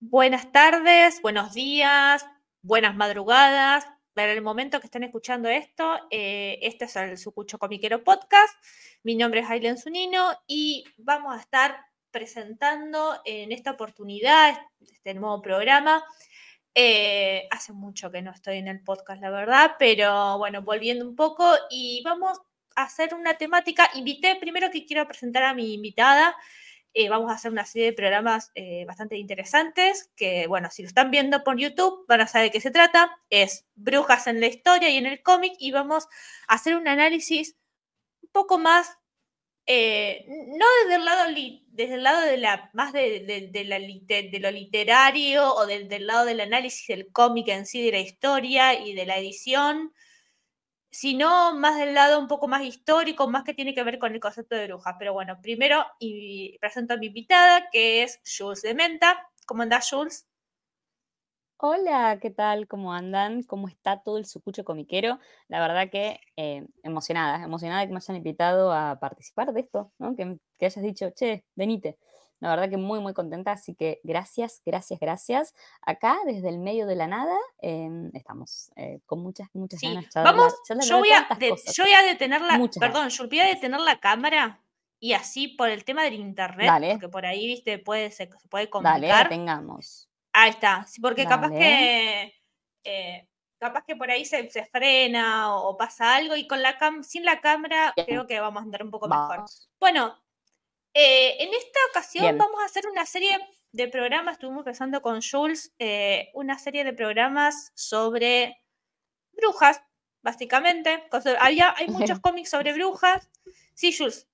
Buenas tardes, buenos días, buenas madrugadas. Para el momento que están escuchando esto, eh, este es el Sucucho Comiquero Podcast. Mi nombre es Ailen Zunino y vamos a estar presentando en esta oportunidad este nuevo programa. Eh, hace mucho que no estoy en el podcast, la verdad, pero bueno, volviendo un poco y vamos hacer una temática. Invité primero que quiero presentar a mi invitada. Eh, vamos a hacer una serie de programas eh, bastante interesantes que, bueno, si lo están viendo por YouTube van a saber de qué se trata. Es brujas en la historia y en el cómic y vamos a hacer un análisis un poco más, eh, no desde el lado, desde el lado de la, más de, de, lo literario o desde el lado del análisis del cómic en sí, de la historia y de la edición, sino más del lado un poco más histórico, más que tiene que ver con el concepto de brujas. Pero bueno, primero y presento a mi invitada, que es Jules de Menta. ¿Cómo andás, Jules? Hola, ¿qué tal? ¿Cómo andan? ¿Cómo está todo el sucucho comiquero? La verdad que eh, emocionada, emocionada que me hayan invitado a participar de esto, ¿no? Que, que hayas dicho, che, venite. La verdad que muy, muy contenta, así que gracias, gracias, gracias. Acá, desde el medio de la nada, em, estamos eh, con muchas, muchas ganas. Vamos, yo, voy a de, yo a, detener la, perdón, yo voy a detener la cámara y así por el tema del internet, que porque por ahí, viste, puede, se, puede complicar. Dale, tengamos. Ahí está, porque capaz que... Eh, capaz que por ahí se, frena o, pasa algo y con la cam sin la cámara creo que vamos a andar un poco mejor. Bueno, eh, en esta ocasión vamos a hacer una serie de programas, estuvimos pensando con Jules, eh, una serie de programas sobre brujas, básicamente. hay muchos cómics sobre brujas. Sí, Jules,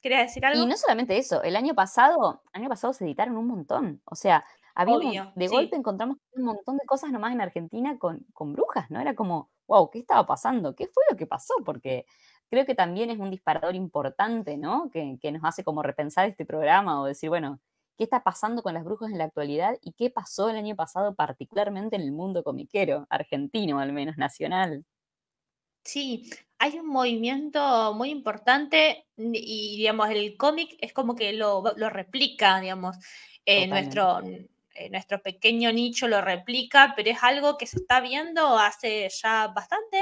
¿querías decir algo? Y no solamente eso, el año pasado, año pasado se editaron un montón. O sea, había de golpe encontramos un montón de cosas nomás en Argentina con, con brujas, ¿no? Era como, wow, ¿qué estaba pasando? ¿Qué fue lo que pasó? Porque creo que también es un disparador importante, ¿no? Que, nos hace como repensar este programa o decir, bueno, ¿qué está pasando con las brujas en la actualidad y qué pasó el año pasado particularmente en el mundo comiquero, argentino al menos, nacional? Sí, hay un movimiento muy importante y, digamos, el cómic es como que lo, replica, digamos, eh, nuestro, eh, nuestro pequeño nicho lo replica, pero es algo que se está viendo hace ya bastante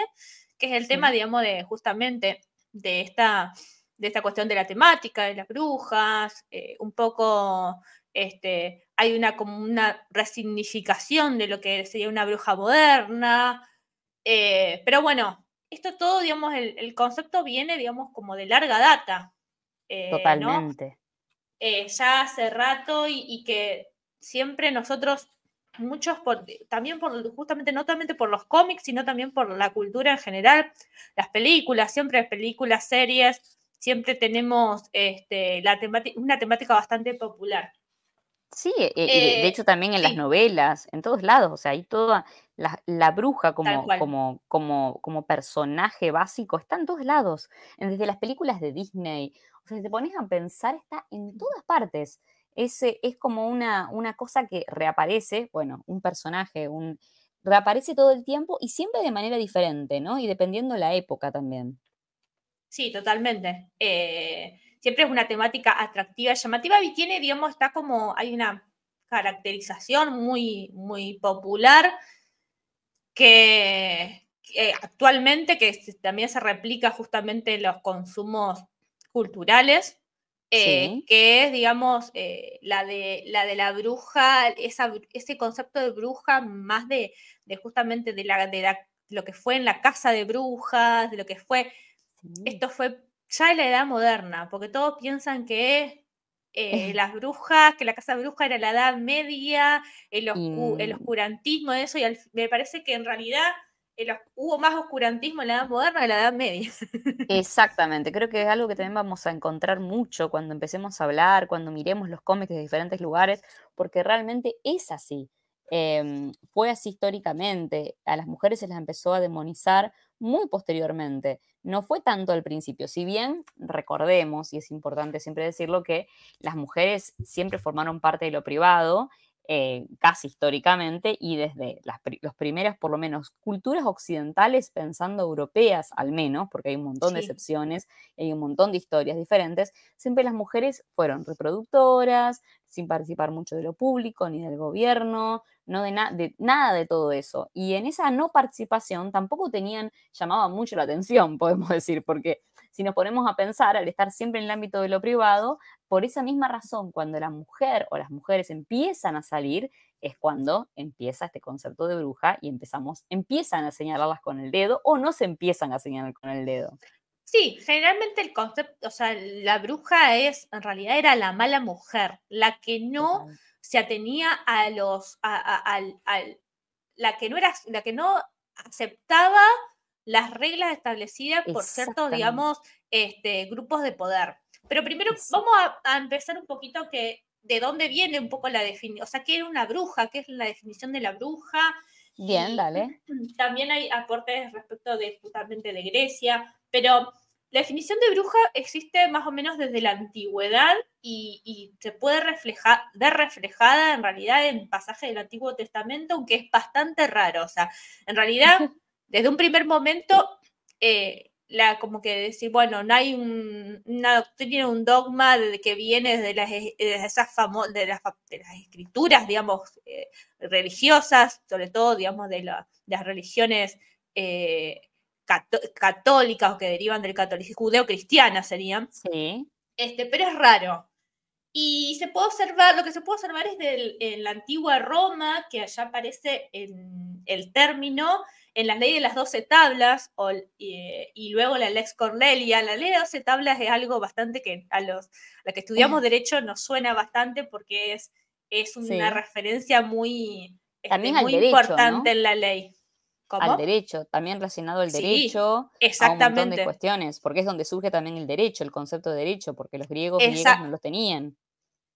que es el tema, digamos, de justamente de esta, de esta cuestión de la temática, de las brujas, eh, un poco este, hay una una resignificación de lo que sería una bruja moderna. Eh, pero bueno, esto todo, digamos, el, concepto viene, digamos, como de larga data. Eh, Totalmente. ya hace rato y que siempre nosotros muchos por, también por, justamente, no solamente por los cómics, sino también por la cultura en general, las películas, siempre películas, series, siempre tenemos este, la una temática bastante popular. Sí, de, eh, hecho también en las novelas, en todos lados, o sea, hay toda la, bruja como, como, como, como personaje básico, está en todos lados, desde las películas de Disney, o sea, si te pones a pensar, está en todas partes es como una, cosa que reaparece, bueno, un personaje, un, reaparece todo el tiempo y siempre de manera diferente, ¿no? Y dependiendo la época también. Sí, totalmente. Eh, siempre es una temática atractiva, llamativa y tiene, digamos, está como, hay una caracterización muy, muy popular que, que actualmente, que también se replica justamente en los consumos culturales, eh, que es, digamos, eh, la, de, la de la bruja, ese concepto de bruja más de, justamente de, la, de lo que fue en la casa de brujas, de lo que fue, esto fue ya en la edad moderna, porque todos piensan que eh, las brujas, que la casa de brujas era la edad media, el, oscu el oscurantismo, eso, y me parece que en realidad eh, hubo más oscurantismo en la edad moderna que en la edad media. Exactamente, creo que es algo que también vamos a encontrar mucho cuando empecemos a hablar, cuando miremos los cómics de diferentes lugares, porque realmente es así. Em, fue así históricamente, a las mujeres se las empezó a demonizar muy posteriormente, no fue tanto al principio, si bien recordemos, y es importante siempre decirlo, que las mujeres siempre formaron parte de lo privado eh, casi históricamente y desde las, primeras, por lo menos, culturas occidentales, pensando europeas al menos, porque hay un montón de excepciones, hay un montón de historias diferentes, siempre las mujeres fueron reproductoras, sin participar mucho de lo público ni del gobierno, no de, de nada de todo eso. Y en esa no participación tampoco tenían, llamaba mucho la atención, podemos decir, porque si nos ponemos a pensar, al estar siempre en el ámbito de lo privado, por esa misma razón, cuando la mujer o las mujeres empiezan a salir, es cuando empieza este concepto de bruja y empezamos, empiezan a señalarlas con el dedo o no se empiezan a señalar con el dedo. Sí, generalmente el concepto, o sea, la bruja es, en realidad era la mala mujer, la que no se atenía a los, a, a, la que no era, la que no aceptaba las reglas establecidas por ciertos, digamos, este, grupos de poder. Pero primero vamos a, empezar un poquito que de dónde viene un poco la definición, o sea, qué es una bruja, qué es la definición de la bruja. Bien, dale. También hay aportes respecto de justamente de Grecia, pero la definición de bruja existe más o menos desde la antigüedad y, se puede reflejar, ver reflejada en realidad en pasajes del Antiguo Testamento, aunque es bastante raro. O sea, en realidad desde un primer momento, eh, la, como que decir, bueno, no hay una doctrina, un dogma que viene e, de las, esas las, escrituras, digamos, eh, religiosas, sobre todo, digamos, de, las religiones eh, católicas o que derivan del catolicismo, judeo-cristiana serían. Sí. Este, pero es raro. Y se puede observar, lo que se puede observar es en la antigua Roma, que allá aparece en el término, en la ley de las 12 tablas y luego la Lex Cornelia. La ley de 12 tablas es algo bastante que a los la que estudiamos derecho nos suena bastante porque es, es una referencia muy, este, importante en la ley. Al derecho, también relacionado al derecho, a un montón de cuestiones, porque es donde surge también el derecho, el concepto de derecho, porque los griegos, griegos no los tenían.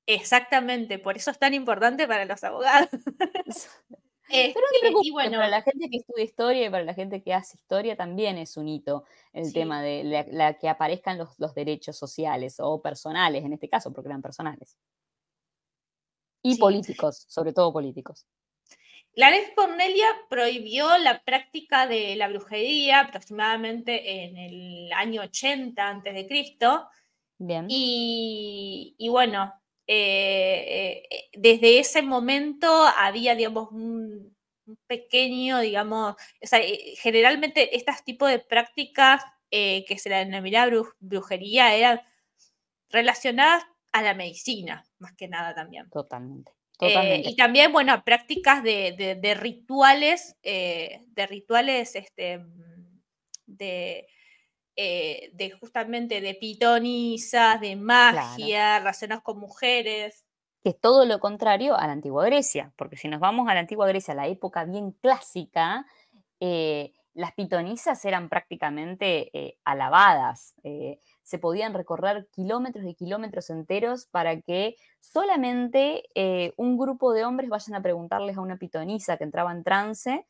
Exactamente, por eso es tan importante para los abogados. Este, Pero y bueno, para la gente que estudia historia y para la gente que hace historia también es un hito el tema de la, que aparezcan los, derechos sociales o personales, en este caso, porque eran personales. Y políticos, sobre todo políticos. La ley Cornelia prohibió la práctica de la brujería aproximadamente en el año 80 a.C. Bien. y bueno, eh, eh, desde ese momento había, digamos, un, pequeño, digamos, eh, generalmente estas tipos de prácticas que se la denominaba brujería eran relacionadas a la medicina, más que nada también. Totalmente. y también, bueno, prácticas de, de rituales, de rituales, este, de, eh, de justamente de pitonisas, de magia, relacionados con mujeres. Que es todo lo contrario a la antigua Grecia, porque si nos vamos a la antigua Grecia, a la época bien clásica, eh, las pitonisas eran prácticamente eh, alabadas. se podían recorrer kilómetros y kilómetros enteros para que solamente un grupo de hombres vayan a preguntarles a una pitonisa que entraba en trance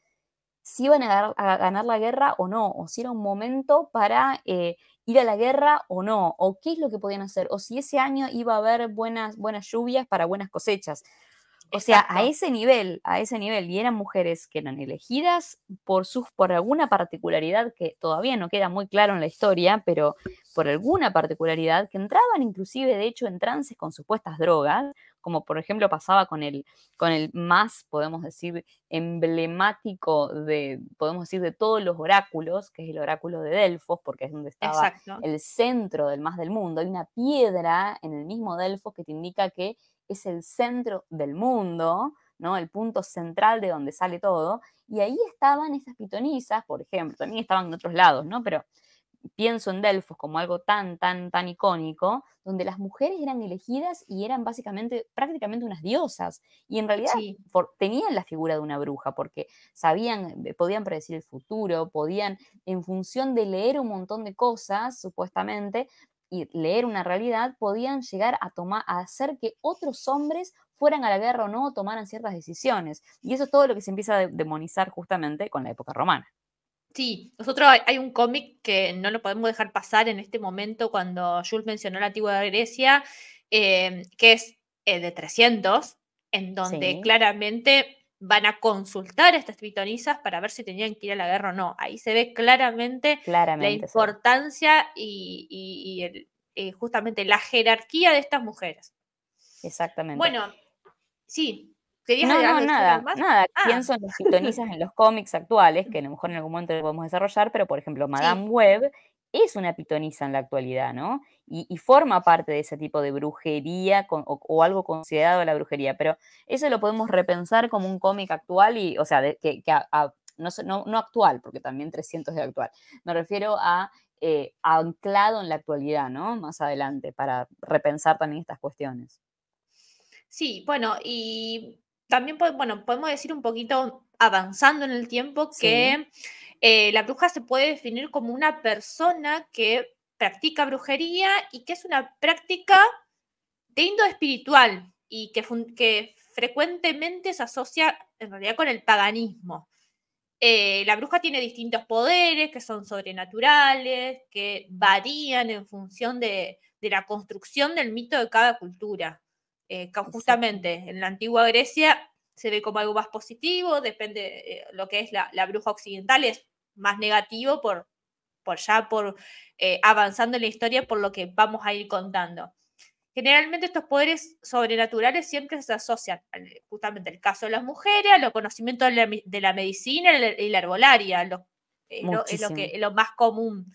si iban a, ganar la guerra o no, o si era un momento para eh, ir a la guerra o no, o qué es lo que podían hacer, o si ese año iba a haber buenas, buenas lluvias para buenas cosechas. O sea, a ese nivel, a ese nivel, y eran mujeres que eran elegidas por, sus, por alguna particularidad que todavía no queda muy claro en la historia, pero por alguna particularidad que entraban inclusive, de hecho, en trances con supuestas drogas, como por ejemplo pasaba con el, con el más, podemos decir, emblemático de, podemos decir, de todos los oráculos, que es el oráculo de Delfos, porque es donde estaba el centro del más del mundo. Hay una piedra en el mismo Delfos que te indica que es el centro del mundo, ¿no? El punto central de donde sale todo. Y ahí estaban esas pitonizas, por ejemplo, también estaban en otros lados, ¿no? Pero pienso en Delfos como algo tan, tan, tan icónico, donde las mujeres eran elegidas y eran básicamente, prácticamente unas diosas. Y en realidad tenían la figura de una bruja, porque sabían, eh, podían predecir el futuro, podían, en función de leer un montón de cosas, supuestamente, y leer una realidad, podían llegar a, tomar, a hacer que otros hombres fueran a la guerra o no, tomaran ciertas decisiones. Y eso es todo lo que se empieza a demonizar justamente con la época romana. Sí, nosotros hay, un cómic que no lo podemos dejar pasar en este momento cuando Jules mencionó la antigua Grecia, eh, que es eh, de 300, en donde claramente van a consultar a estas tritonizas para ver si tenían que ir a la guerra o no. Ahí se ve claramente, la importancia y, eh, justamente la jerarquía de estas mujeres. Exactamente. Bueno, sí no, no, nada, nada. quién ah. Pienso en los pitonizas en los cómics actuales, que a lo mejor en algún momento lo podemos desarrollar, pero por ejemplo, Madame Web Webb es una pitoniza en la actualidad, ¿no? Y, forma parte de ese tipo de brujería o, algo considerado la brujería, pero eso lo podemos repensar como un cómic actual y, o sea, que, no, actual, porque también 300 es actual, me refiero a eh, anclado en la actualidad, ¿no? Más adelante, para repensar también estas cuestiones. Sí, bueno, y también bueno, podemos decir un poquito avanzando en el tiempo que eh, la bruja se puede definir como una persona que practica brujería y que es una práctica de índole espiritual y que, que frecuentemente se asocia en realidad con el paganismo. Eh, la bruja tiene distintos poderes que son sobrenaturales, que varían en función de la construcción del mito de cada cultura. Eh, justamente en la antigua Grecia se ve como algo más positivo, depende de eh, lo que es la, bruja occidental, es más negativo por, por ya por eh, avanzando en la historia, por lo que vamos a ir contando. Generalmente estos poderes sobrenaturales siempre se asocian justamente al caso de las mujeres, al los conocimientos de la, medicina y la herbolaria, lo, es lo, que, lo más común.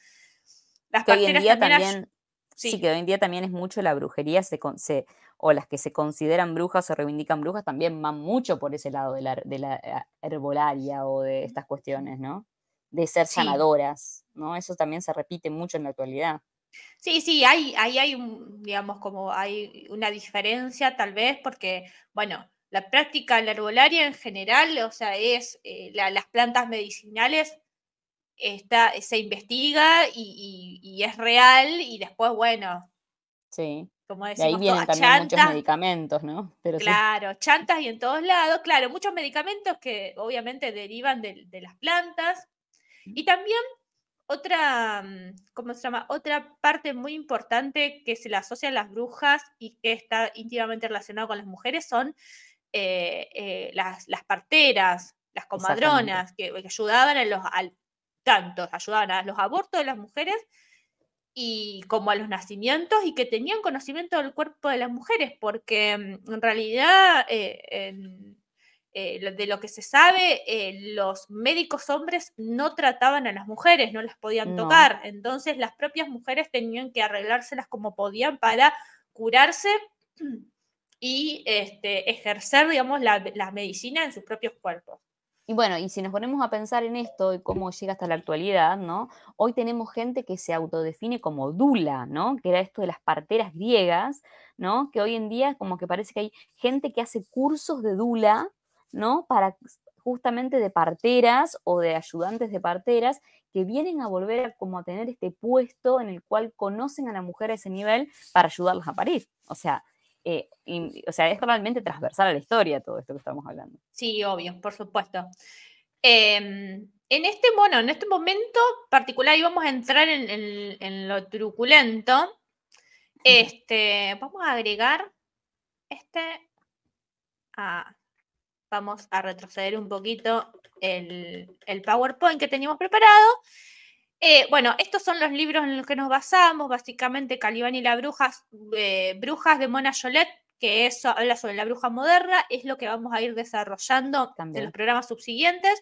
Las que hoy en día también, sí. que hoy en día también es mucho la brujería, se, se o las que se consideran brujas o reivindican brujas también van mucho por ese lado de la, eh, herbolaria o de estas cuestiones, ¿no? De ser sanadoras, ¿no? Eso también se repite mucho en la actualidad. Sí, sí, hay, hay, hay un, digamos, como hay una diferencia tal vez porque, bueno, la práctica de la herbolaria en general, o sea, es eh, las plantas medicinales Está, se investiga y, es real y después, bueno, sí como decimos, y ahí también muchos medicamentos, ¿no? Pero claro, chantas y en todos lados, claro, muchos medicamentos que obviamente derivan de, de, las plantas. Y también otra, mm, ¿cómo se llama? Otra parte muy importante que se le asocia a las brujas y que está íntimamente relacionado con las mujeres son eh, eh, las, las, parteras, las comadronas, que, ayudaban a los, al, tantos, ayudaban a los abortos de las mujeres y como a los nacimientos y que tenían conocimiento del cuerpo de las mujeres, porque mm, en realidad eh, eh, de lo que se sabe, eh, los médicos hombres no trataban a las mujeres, no las podían tocar, entonces las propias mujeres tenían que arreglárselas como podían para curarse y este, ejercer, digamos, la medicina en sus propios cuerpos. Y bueno, y si nos ponemos a pensar en esto y cómo llega hasta la actualidad, ¿no? Hoy tenemos gente que se autodefine como dula, ¿no? Que era esto de las parteras griegas, ¿no? Que hoy en día como que parece que hay gente que hace cursos de dula, ¿no? Para justamente de parteras o de ayudantes de parteras que vienen a volver a, como a tener este puesto en el cual conocen a la mujer a ese nivel para ayudarlas a parir. O sea, eh, o sea, es realmente transversal a la historia todo esto que estamos hablando. Sí, obvio, por supuesto. Em, en este, bueno, en este momento particular íbamos a entrar en, lo truculento. Este, vamos a agregar este. vamos a retroceder un poquito el, el PowerPoint que teníamos preparado. Eh, bueno, estos son los libros en los que nos basamos, básicamente Calibán y la bruja, eh, Brujas de Mona Jolet, que eso habla sobre la bruja moderna, es lo que vamos a ir desarrollando en los programas subsiguientes.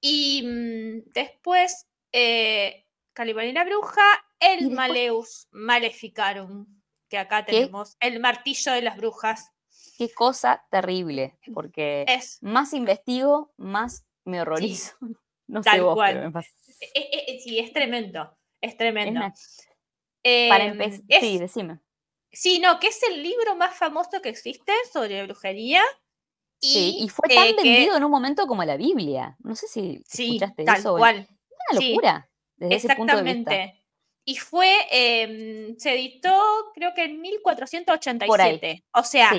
Y mm, después, eh, Caliban y la bruja, el Maleus Maleficarum, que acá tenemos, el martillo de las brujas. Qué cosa terrible, porque más investigo, más me horrorizo. No sé me pasa sí, es tremendo, es tremendo. Para em, empezar, sí, decime. Sí, no, que es el libro más famoso que existe sobre brujería. Y, sí, y fue tan eh, vendido en un momento como la Biblia. No sé si sí, escuchaste tal Cual. Una locura Exactamente. desde ese punto de vista. Y fue, em, se editó creo que en 1487. O sea,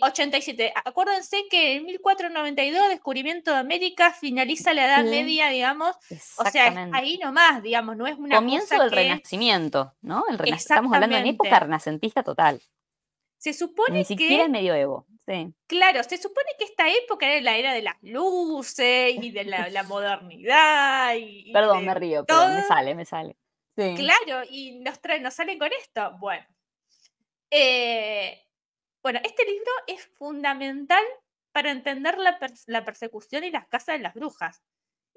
87. Eh, Acuérdense que en 1492, descubrimiento de América, finaliza la Edad Media, digamos. O sea, ahí nomás, digamos, no es una. Comienzo del Renacimiento, ¿no? Estamos hablando de una época renacentista total. Se supone Ni siquiera que. el medioevo. Sí. Claro, se supone que esta época era la era de las luces y de la, modernidad. Perdón, me río, me sale, me sale. Claro, y nos, nos salen con esto. Bueno. Eh, bueno, este libro es fundamental para entender la, persecución y las casas de las brujas.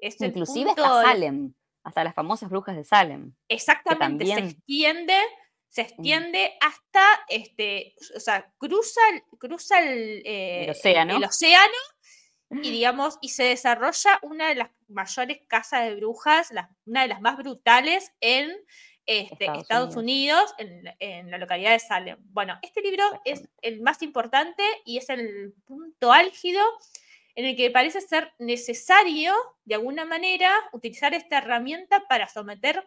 Inclusive hasta Salem, hasta las famosas brujas de Salem. Exactamente, se extiende, se mm. extiende hasta, este, o sea, cruza, cruza el, eh, océano. y digamos, y se desarrolla una de las mayores casas de brujas, una de las más brutales en este, Estados, Unidos, en, la localidad de Salem. Bueno, este libro es el más importante y es el punto álgido en el que parece ser necesario, de alguna manera, utilizar esta herramienta para someter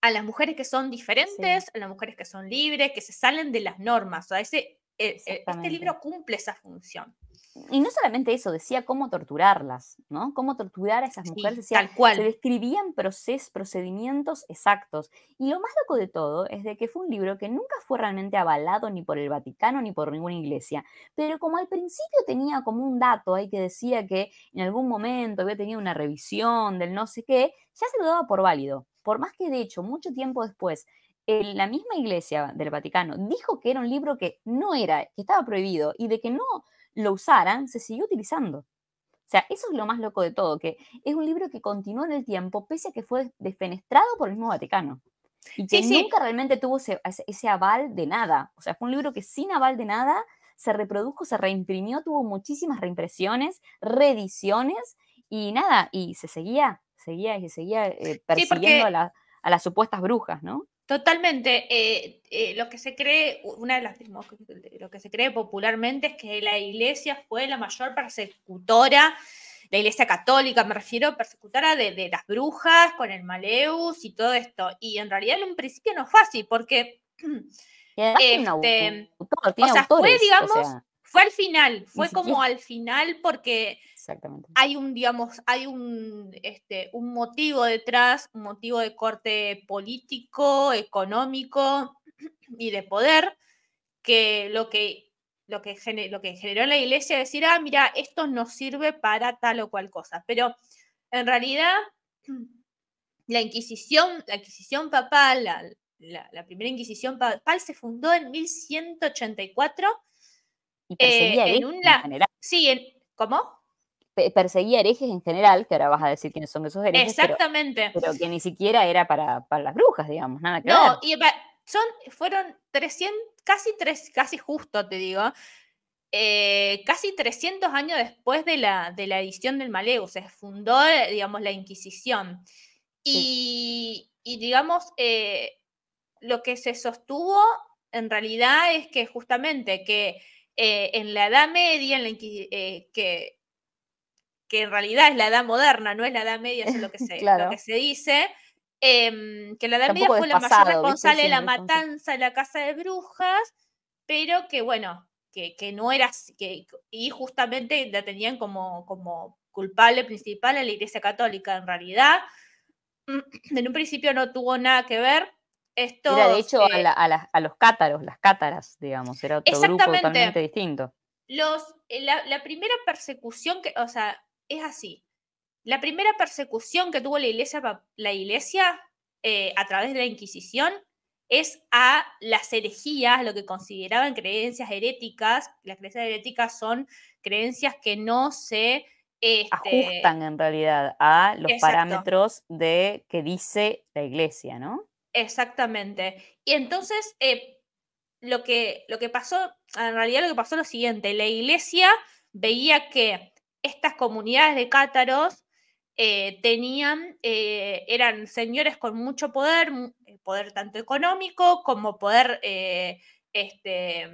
a las mujeres que son diferentes, a las mujeres que son libres, que se salen de las normas. O sea, ese, eh, eh, este libro cumple esa función y no solamente eso, decía cómo torturarlas, ¿no? Cómo torturar a esas mujeres. tal cual. Se describían proces, procedimientos exactos. Y lo más loco de todo es de que fue un libro que nunca fue realmente avalado ni por el Vaticano ni por ninguna iglesia. Pero como al principio tenía como un dato ahí que decía que en algún momento había tenido una revisión del no sé qué, ya se lo daba por válido. Por más que de hecho, mucho tiempo después, la misma iglesia del Vaticano dijo que era un libro que no era, que estaba prohibido y de que no, lo usaran, se siguió utilizando. O sea, eso es lo más loco de todo, que es un libro que continuó en el tiempo, pese a que fue despenestrado por el mismo Vaticano. Y que nunca realmente tuvo ese, aval de nada. O sea, fue un libro que sin aval de nada se reprodujo, se reimprimió, tuvo muchísimas reimpresiones, reediciones y nada, y se seguía, seguía y se seguía eh, persiguiendo a las supuestas brujas, ¿no? Totalmente. Eh, eh, lo que se cree, una de las lo que se cree popularmente es que la iglesia fue la mayor persecutora, la iglesia católica, me refiero, persecutora de, las brujas con el Maleus y todo esto. Y en realidad en un principio no fue así, porque fue, digamos, fue al final, fue como al final porque Exactamente. Hay un, digamos, hay este, un, motivo detrás, un motivo de corte político, económico y de poder, que lo que, lo que, generó en la iglesia es decir, ah, mira, esto nos sirve para tal o cual cosa. Pero en realidad, la Inquisición, la Inquisición papal, la, primera Inquisición papal se fundó en 1184. Y eh, en este Sí, ¿cómo? perseguía herejes en general, que ahora vas a decir quiénes son esos herejes. Exactamente. Pero, que ni siquiera era para, las brujas, digamos, nada que No, y son, fueron 300, casi, tres, casi justo, te digo, eh, casi 300 años después de la, edición del Maleo, se fundó, digamos, la Inquisición. Y, digamos, eh, lo que se sostuvo en realidad es que justamente que eh, en la Edad Media, en la, que que en realidad es la edad moderna, no es la edad media, es lo que se, que se dice, em, que la edad media fue la mayor responsable de la matanza de la casa de brujas, pero que bueno, que, no era así, que, y justamente la tenían como, como culpable principal en la Iglesia Católica en realidad. En un principio no tuvo nada que ver, esto, era de hecho a, los cátaros, las cátaras, digamos, era otro grupo totalmente distinto. Los, eh, la, la, primera persecución que, o sea, es así. La primera persecución que tuvo la iglesia, la iglesia eh, a través de la Inquisición es a las herejías, lo que consideraban creencias heréticas. Las creencias heréticas son creencias que no se este, ajustan en realidad a los parámetros de que dice la iglesia, ¿no? Exactamente. Y entonces eh, lo, que, lo que pasó, en realidad lo que pasó es lo siguiente, la iglesia veía que estas comunidades de cátaros eh, tenían, eh, eran señores con mucho poder, eh, poder tanto económico como poder, este,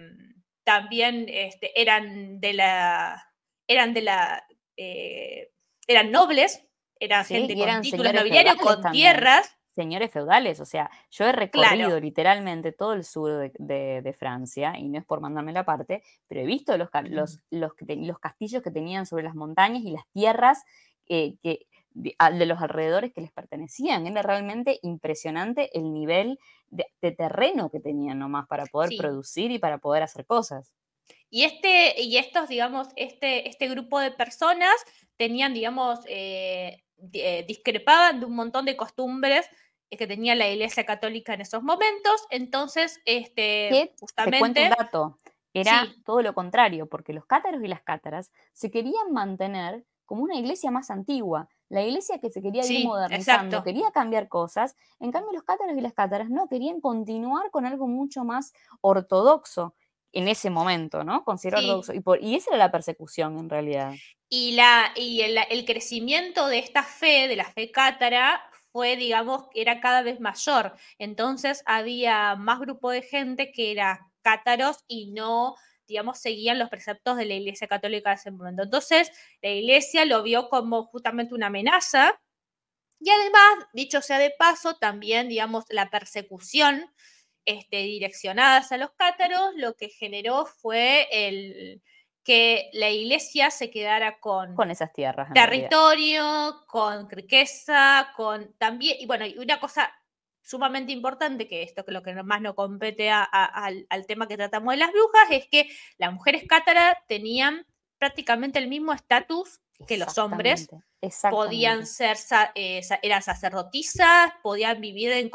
también este, eran de la, eran de la, eran nobles, eran gente con títulos nobiliarios, con tierras, señores feudales. O sea, yo he recorrido literalmente todo el sur de, Francia, y no es por mandarme la parte, pero he visto los, los, los, castillos que tenían sobre las montañas y las tierras eh, que, de, los alrededores que les pertenecían. Era realmente impresionante el nivel de, terreno que tenían nomás para poder producir y para poder hacer cosas. Y, este, y estos, digamos, este, este grupo de personas tenían, digamos, eh, eh, discrepaban de un montón de costumbres eh, que tenía la Iglesia Católica en esos momentos. Entonces, este, justamente... dato. Era todo lo contrario, porque los cátaros y las cátaras se querían mantener como una iglesia más antigua, la iglesia que se quería ir modernizando, quería cambiar cosas, en cambio los cátaros y las cátaras no, querían continuar con algo mucho más ortodoxo en ese momento, ¿no? Considerado ortodoxo. Y, por, esa era la persecución en realidad. Y, la, y el, crecimiento de esta fe, de la fe cátara, fue, digamos, era cada vez mayor. Entonces había más grupo de gente que era cátaros y no digamos, seguían los preceptos de la Iglesia Católica de ese momento. Entonces, la Iglesia lo vio como justamente una amenaza y además, dicho sea de paso, también, digamos, la persecución este, direccionada hacia los cátaros, lo que generó fue el, que la iglesia se quedara con, con esas tierras. Territorio, con riqueza, con también, y bueno, y una cosa sumamente importante, que esto que lo que más nos compete a, al, tema que tratamos de las brujas, es que las mujeres cátaras tenían prácticamente el mismo estatus que los hombres. Podían ser, eh, eran sacerdotisas, podían vivir en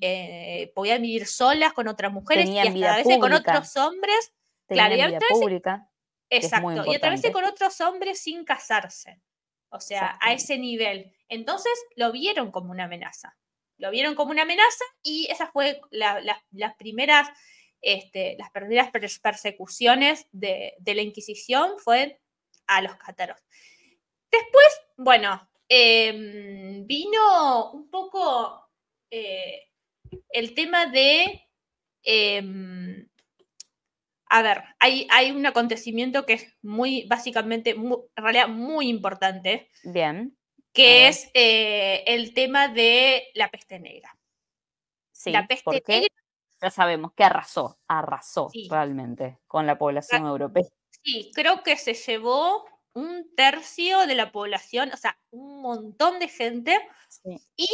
eh, podían vivir solas con otras mujeres y a veces con otros hombres. Tenían claro, vida pública Exacto, y de con otros hombres sin casarse, o sea, a ese nivel. Entonces lo vieron como una amenaza, lo vieron como una amenaza y esas fue las primeras... Este, las primeras persecuciones de, la Inquisición fue a los cátaros. Después, bueno, em, vino un poco eh, el tema de em, a ver, hay, un acontecimiento que es muy, básicamente, en realidad muy importante. Bien. Que es eh, el tema de la peste negra. Sí, la peste negra. Ya sabemos que arrasó, arrasó realmente con la población europea. Sí, creo que se llevó un tercio de la población, o sea, un montón de gente. Y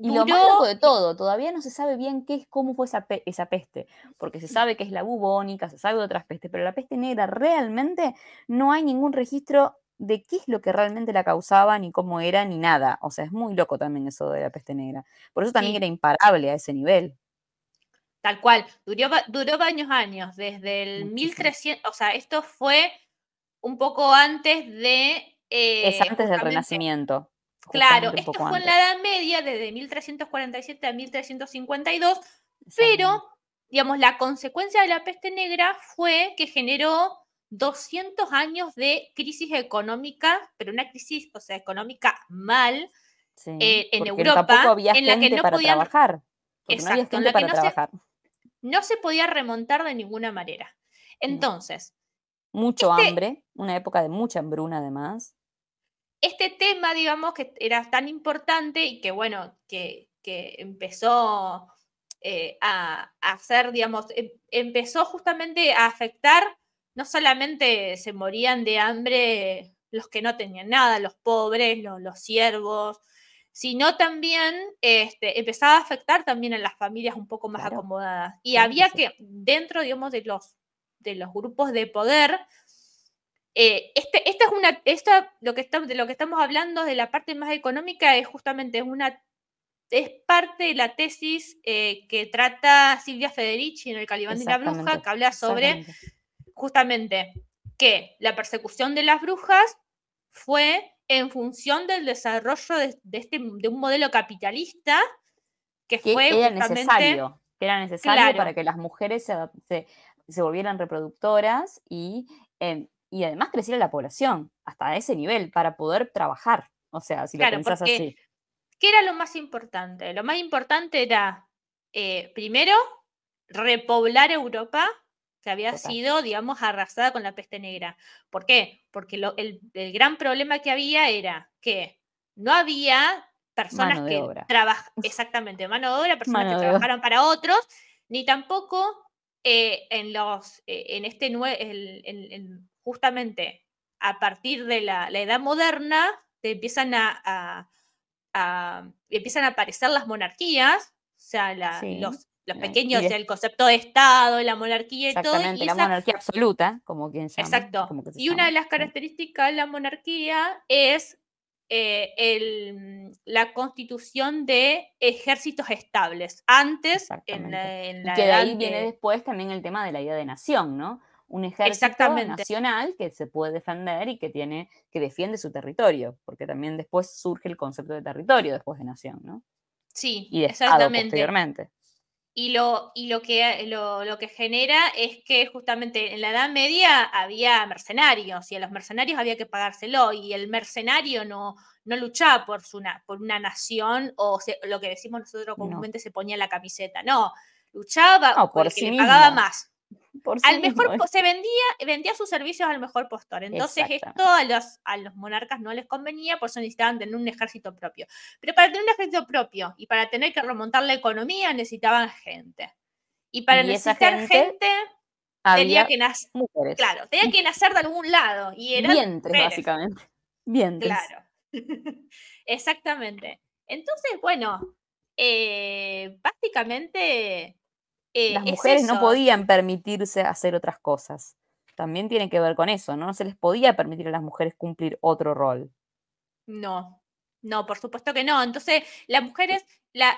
y lo más loco de todo, todavía no se sabe bien qué es, cómo fue esa, esa peste, porque se sabe que es la bubónica, se sabe de otras pestes, pero la peste negra realmente no hay ningún registro de qué es lo que realmente la causaba, ni cómo era, ni nada. O sea, es muy loco también eso de la peste negra. Por eso también era imparable a ese nivel. Tal cual, duró, duró varios años, desde el 1300, o sea, esto fue un poco antes de... Eh, es antes del Renacimiento Claro, esto fue en la Edad Media, desde 1347 a 1352, pero, digamos, la consecuencia de la peste negra fue que generó 200 años de crisis económica, pero una crisis, o sea, económica mal, eh, en Europa, en la que no trabajar. Exacto, en la que no se, podía remontar de ninguna manera. Entonces. Mucho este hambre, una época de mucha hambruna además este tema, digamos, que era tan importante y que, bueno, que, empezó eh, a, hacer, digamos, em, empezó justamente a afectar, no solamente se morían de hambre los que no tenían nada, los pobres, los, siervos, sino también este, empezaba a afectar también a las familias un poco más acomodadas. Y había que, dentro, digamos, de los, de los grupos de poder, eh, este una, lo que estamos, de lo que estamos hablando de la parte más económica es justamente una, es parte de la tesis eh, que trata Silvia Federici en el Calibán de la Bruja, que habla sobre justamente que la persecución de las brujas fue en función del desarrollo de, este, un modelo capitalista que, fue era necesario, que era necesario para que las mujeres se, volvieran reproductoras y eh, y además creciera la población hasta ese nivel para poder trabajar. O sea, si lo pensás así. ¿Qué era lo más importante? Lo más importante era, eh, primero, repoblar Europa, que había sido, digamos, arrasada con la peste negra. ¿Por qué? Porque el, gran problema que había era que no había personas que trabajaban, exactamente, mano de obra, personas que trabajaron para otros, ni tampoco eh, en los, eh, en este, nuevo, el, justamente a partir de la, edad moderna, te empiezan a, empiezan a aparecer las monarquías, o sea, los, pequeños, el concepto de Estado, la monarquía y todo. la monarquía absoluta, como quien llama. Exacto. y una de las características de la monarquía es eh, la constitución de ejércitos estables. Antes, en la, edad la que de ahí viene después también el tema de la idea de nación, ¿no? un ejército nacional que se puede defender y que tiene, que defiende su territorio, porque también después surge el concepto de territorio después de nación, ¿no? Sí, y exactamente. Y lo, y lo que lo, que genera es que justamente en la Edad Media había mercenarios, y a los mercenarios había que pagárselo, y el mercenario no, no luchaba por su por una nación, o lo que decimos nosotros comúnmente se ponía la camiseta. No, luchaba por porque le pagaba más al mejor se vendía, vendía sus servicios al mejor postor. Entonces esto a los, monarcas no les convenía, por eso necesitaban tener un ejército propio. Pero para tener un ejército propio y para tener que remontar la economía necesitaban gente. Y para necesitar gente, tenía que nacer, claro, tenía que nacer de algún lado y vientres básicamente. Vientres. Claro. Exactamente. Entonces, bueno, eh, básicamente las eh, mujeres no podían permitirse hacer otras cosas. También tiene que ver con eso, ¿no? se les podía permitir a las mujeres cumplir otro rol. No, no, por supuesto que no. Entonces, las mujeres,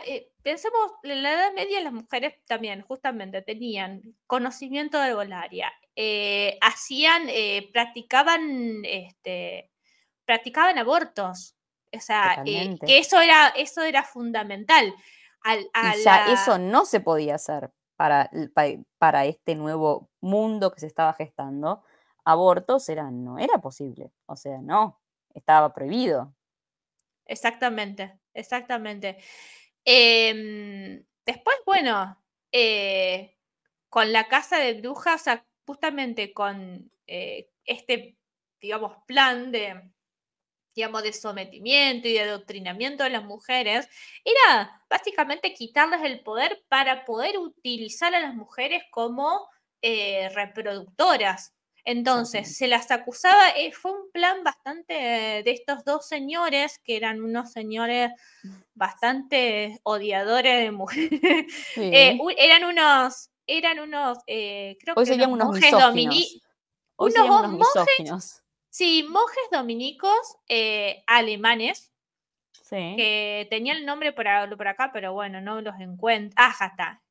eh, pensemos, en la Edad Media las mujeres también justamente tenían conocimiento de volaria, eh, hacían, practicaban, este, practicaban abortos. O sea, que eso era, eso era fundamental. Al, sea, ya eso no se podía hacer para, para, este nuevo mundo que se estaba gestando, abortos no era posible. O sea, no, estaba prohibido. Exactamente, exactamente. Em, después, bueno, eh, con la casa de brujas, justamente con eh, este, digamos, plan de digamos, de sometimiento y de adoctrinamiento de las mujeres, era básicamente quitarles el poder para poder utilizar a las mujeres como eh, reproductoras. Entonces, se las acusaba, eh, fue un plan bastante eh, de estos dos señores, que eran unos señores bastante odiadores de mujeres, eran unos, eran unos, creo que eran unos, Unos, unos Sí, monjes dominicos eh, alemanes. Que tenía el nombre por, por acá, pero bueno, no los encuentro. Ah, está.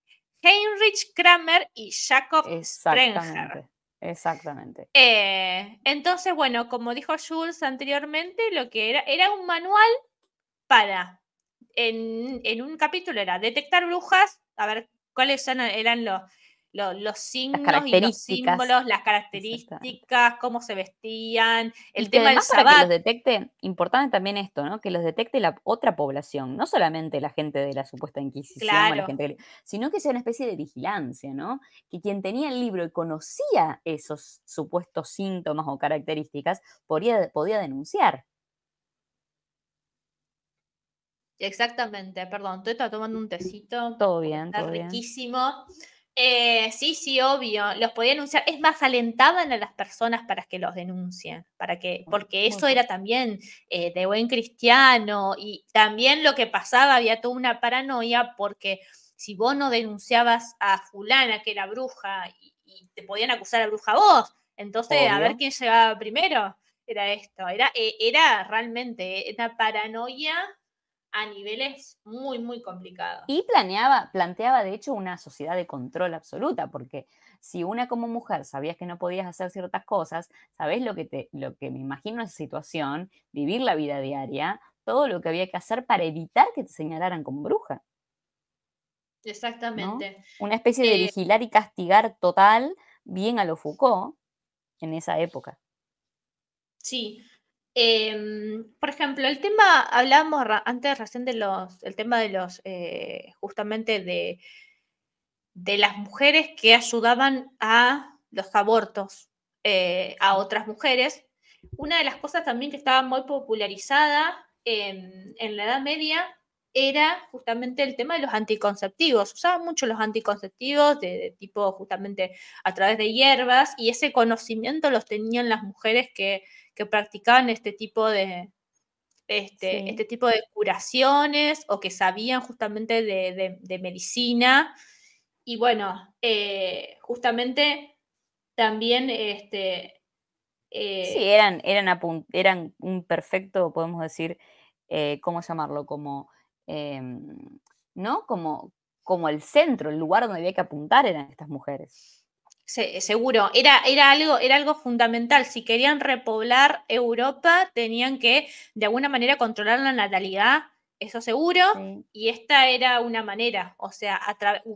Heinrich Kramer y Jacob Exactamente. Sprenger. Exactamente. Eh, entonces, bueno, como dijo Jules anteriormente, lo que era era un manual para, en, un capítulo era detectar brujas, a ver cuáles eran los, los signos y los símbolos, las características, cómo se vestían, el tema del sabat. detecte, importante también esto, ¿no? Que los detecte la otra población, no solamente la gente de la supuesta Inquisición, sino que sea una especie de vigilancia, ¿no? Que quien tenía el libro y conocía esos supuestos síntomas o características podía, denunciar. Exactamente, perdón, estoy tomando un tecito. Todo bien, está riquísimo. Eh, sí, sí, obvio, los podía denunciar. Es más, alentaban a las personas para que los denuncien, para que, porque eso era también eh, de buen cristiano y también lo que pasaba, había toda una paranoia porque si vos no denunciabas a fulana que era bruja y, te podían acusar a bruja vos, entonces a ver quién llegaba primero. Era esto, era, eh, era realmente una paranoia a niveles muy, muy complicados. Y planeaba, planteaba de hecho una sociedad de control absoluta, porque si una como mujer sabías que no podías hacer ciertas cosas, sabes lo que, te, lo que me imagino esa situación, vivir la vida diaria, todo lo que había que hacer para evitar que te señalaran como bruja. Exactamente. Una especie de eh, vigilar y castigar total, bien a lo Foucault, en esa época. Sí, Em, por ejemplo, el tema, hablábamos antes recién de los, el tema de los, eh, justamente de, las mujeres que ayudaban a los abortos eh, a otras mujeres. Una de las cosas también que estaba muy popularizada en la Edad Media era justamente el tema de los anticonceptivos. Usaban mucho los anticonceptivos de, tipo justamente a través de hierbas y ese conocimiento los tenían las mujeres que, practicaban este tipo de... Este, este, tipo de curaciones o que sabían justamente de, medicina. Y bueno, eh, justamente también este... Eh, sí, eran, eran un perfecto, podemos decir, eh, ¿cómo llamarlo? Como Em, ¿no? Como, como el centro, el lugar donde había que apuntar eran estas mujeres. seguro, era, era, algo, era algo fundamental. Si querían repoblar Europa, tenían que de alguna manera controlar la natalidad, eso seguro, y esta era una manera, o sea,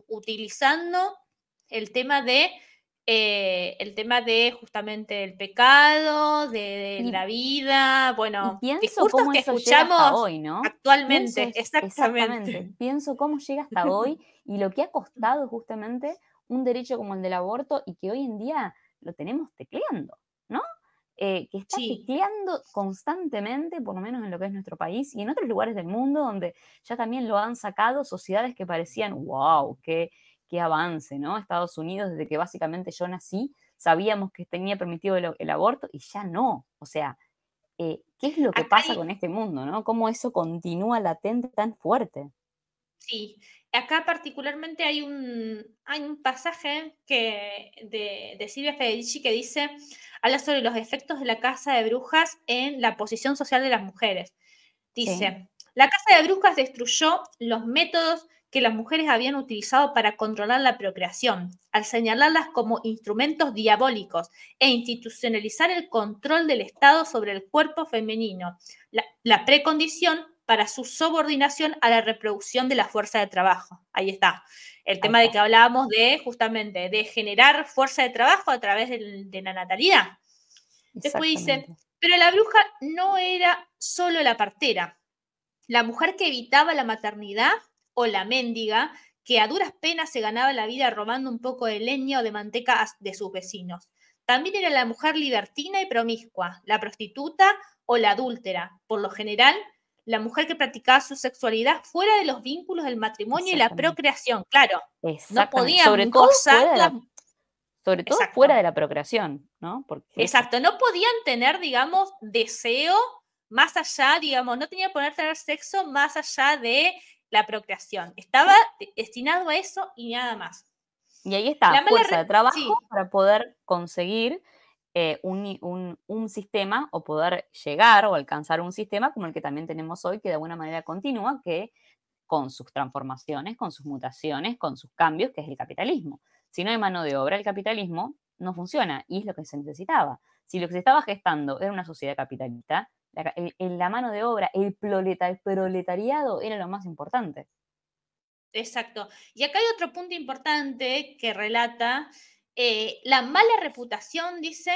utilizando el tema de eh, el tema de justamente el pecado, de, la vida, bueno, que escuchamos hoy, ¿no? actualmente, exactamente. Pienso cómo llega hasta hoy y lo que ha costado justamente un derecho como el del aborto y que hoy en día lo tenemos tecleando, ¿no? Eh, que está tecleando constantemente, por lo menos en lo que es nuestro país y en otros lugares del mundo donde ya también lo han sacado sociedades que parecían, wow, qué, avance, ¿no? Estados Unidos, desde que básicamente yo nací, sabíamos que tenía permitido el, aborto y ya no. O sea, eh, ¿qué es lo que pasa con este mundo, ¿no? ¿Cómo eso continúa latente tan fuerte? Sí, acá particularmente hay un, un pasaje que, de, Silvia Federici que dice, habla sobre los efectos de la casa de brujas en la posición social de las mujeres. Dice, la casa de brujas destruyó los métodos que las mujeres habían utilizado para controlar la procreación, al señalarlas como instrumentos diabólicos e institucionalizar el control del Estado sobre el cuerpo femenino, la, precondición para su subordinación a la reproducción de la fuerza de trabajo. Ahí está. El tema de que hablábamos de justamente de generar fuerza de trabajo a través de, la natalidad. Después dice, pero la bruja no era solo la partera. La mujer que evitaba la maternidad o la mendiga, que a duras penas se ganaba la vida robando un poco de leña o de manteca de sus vecinos. También era la mujer libertina y promiscua, la prostituta o la adúltera. Por lo general, la mujer que practicaba su sexualidad fuera de los vínculos del matrimonio y la procreación, claro. No podían sobre sobre todo fuera de la procreación, ¿no? Porque... Exacto, no podían tener, digamos, deseo más allá, digamos, no tenían que a tener sexo más allá de la procreación. Estaba destinado a eso y nada más. Y ahí está, la fuerza de trabajo para poder conseguir eh, un, un, sistema o poder llegar o alcanzar un sistema como el que también tenemos hoy, que de alguna manera continúa, que con sus transformaciones, con sus mutaciones, con sus cambios, que es el capitalismo. Si no hay mano de obra, el capitalismo no funciona y es lo que se necesitaba. Si lo que se estaba gestando era una sociedad capitalista, la, la mano de obra, el, proletariado era lo más importante. Exacto. Y acá hay otro punto importante que relata, eh, la mala reputación, dice,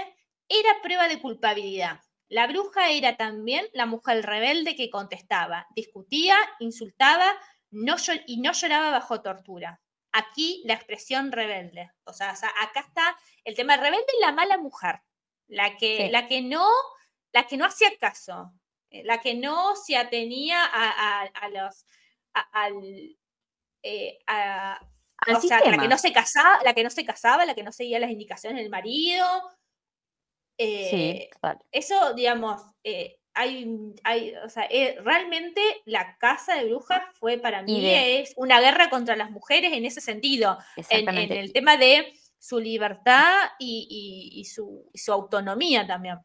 era prueba de culpabilidad. La bruja era también la mujer rebelde que contestaba, discutía, insultaba no y no lloraba bajo tortura. Aquí la expresión rebelde. O sea, acá está el tema rebelde y la mala mujer, la que, la que no la que no hacía caso, eh, la que no se atenía a, los... al, eh, la que no se casaba, la que no se casaba, la que no seguía las indicaciones del marido. Eh, eso, digamos, hay, realmente la casa de brujas fue para mí es una guerra contra las mujeres en ese sentido, en, el tema de su libertad y, su, y su autonomía también.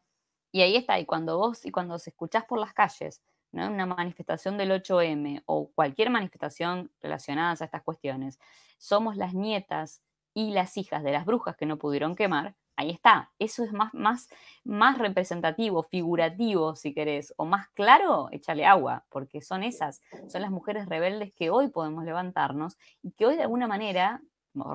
Y ahí está, y cuando vos, y cuando os escuchás por las calles, ¿no? una manifestación del 8M o cualquier manifestación relacionada a estas cuestiones, somos las nietas y las hijas de las brujas que no pudieron quemar, ahí está. Eso es más, más, más representativo, figurativo, si querés, o más claro, échale agua, porque son esas, son las mujeres rebeldes que hoy podemos levantarnos y que hoy de alguna manera,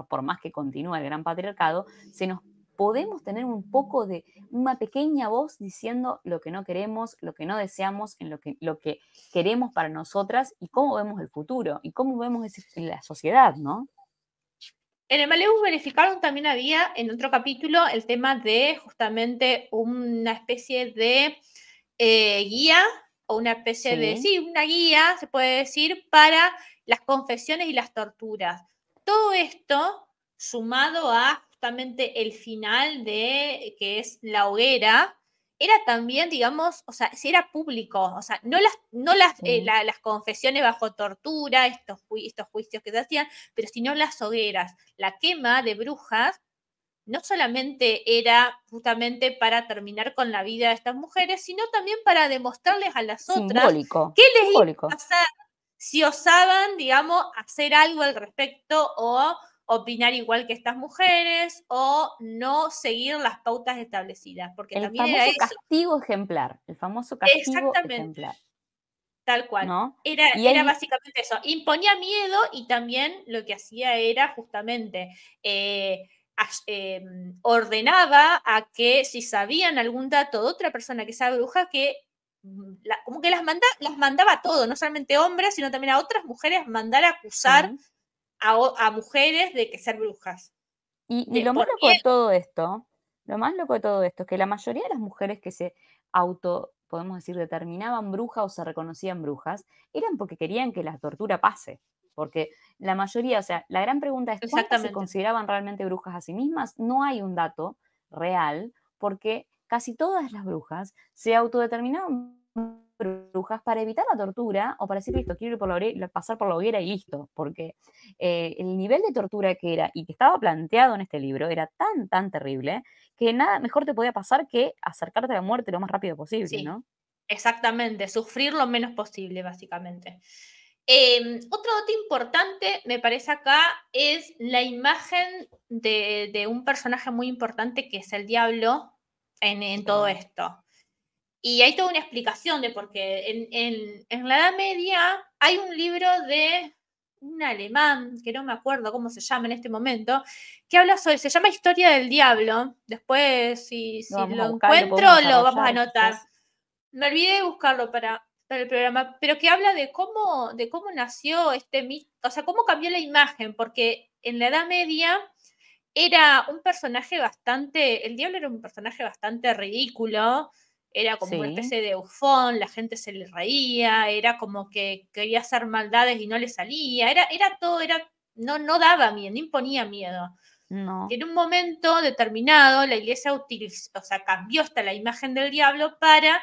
por más que continúe el gran patriarcado, se nos podemos tener un poco de una pequeña voz diciendo lo que no queremos, lo que no deseamos, en lo que, lo que queremos para nosotras y cómo vemos el futuro y cómo vemos la sociedad, ¿no? En el Maleus verificaron también había en otro capítulo el tema de justamente una especie de eh, guía o una especie de, sí, una guía, se puede decir, para las confesiones y las torturas. Todo esto sumado a justamente el final de que es la hoguera, era también, digamos, o sea, si era público, o sea, no las, no las, eh, las confesiones bajo tortura, estos, juicios que se hacían, pero sino las hogueras, la quema de brujas, no solamente era justamente para terminar con la vida de estas mujeres, sino también para demostrarles a las otras qué les iba a pasar si osaban, digamos, hacer algo al respecto o opinar igual que estas mujeres o no seguir las pautas establecidas. Porque el famoso castigo ejemplar, el famoso castigo Exactamente. ejemplar. Tal cual. Era, era básicamente eso. Imponía miedo y también lo que hacía era justamente... Eh, em, ordenaba a que si sabían algún dato de otra persona que sea bruja, que mm, como que las, manda, las mandaba a todo, no solamente hombres, sino también a otras mujeres mandar a acusar a, mujeres de que ser brujas. Y, lo más loco de todo esto, lo más loco de todo esto es que la mayoría de las mujeres que se auto, podemos decir, determinaban brujas o se reconocían brujas, eran porque querían que la tortura pase. Porque la mayoría, o sea, la gran pregunta es cuántas se consideraban realmente brujas a sí mismas. No hay un dato real, porque casi todas las brujas se autodeterminaban brujas para evitar la tortura o para decir, listo, quiero por pasar por la hoguera y listo, porque eh, el nivel de tortura que era y que estaba planteado en este libro era tan, tan terrible que nada mejor te podía pasar que acercarte a la muerte lo más rápido posible, ¿no? Exactamente, sufrir lo menos posible, básicamente. Em, otro dato importante, me parece acá, es la imagen de, un personaje muy importante que es el diablo en todo esto. Y hay toda una explicación de por qué. En, la Edad Media hay un libro de un alemán, que no me acuerdo cómo se llama en este momento, que habla sobre, se llama Historia del Diablo. Después, si, si lo, encuentro, lo, vamos a anotar. Me olvidé de buscarlo para, para el programa, pero que habla de cómo, de cómo nació este mito, o sea, cómo cambió la imagen, porque en la Edad Media era un personaje bastante, el diablo era un personaje bastante ridículo, era como una especie de eufón, la gente se le reía, era como que quería hacer maldades y no le salía, era, era todo, era, no, no daba miedo, no imponía miedo. En un momento determinado, la iglesia utilizó, o sea, cambió hasta la imagen del diablo para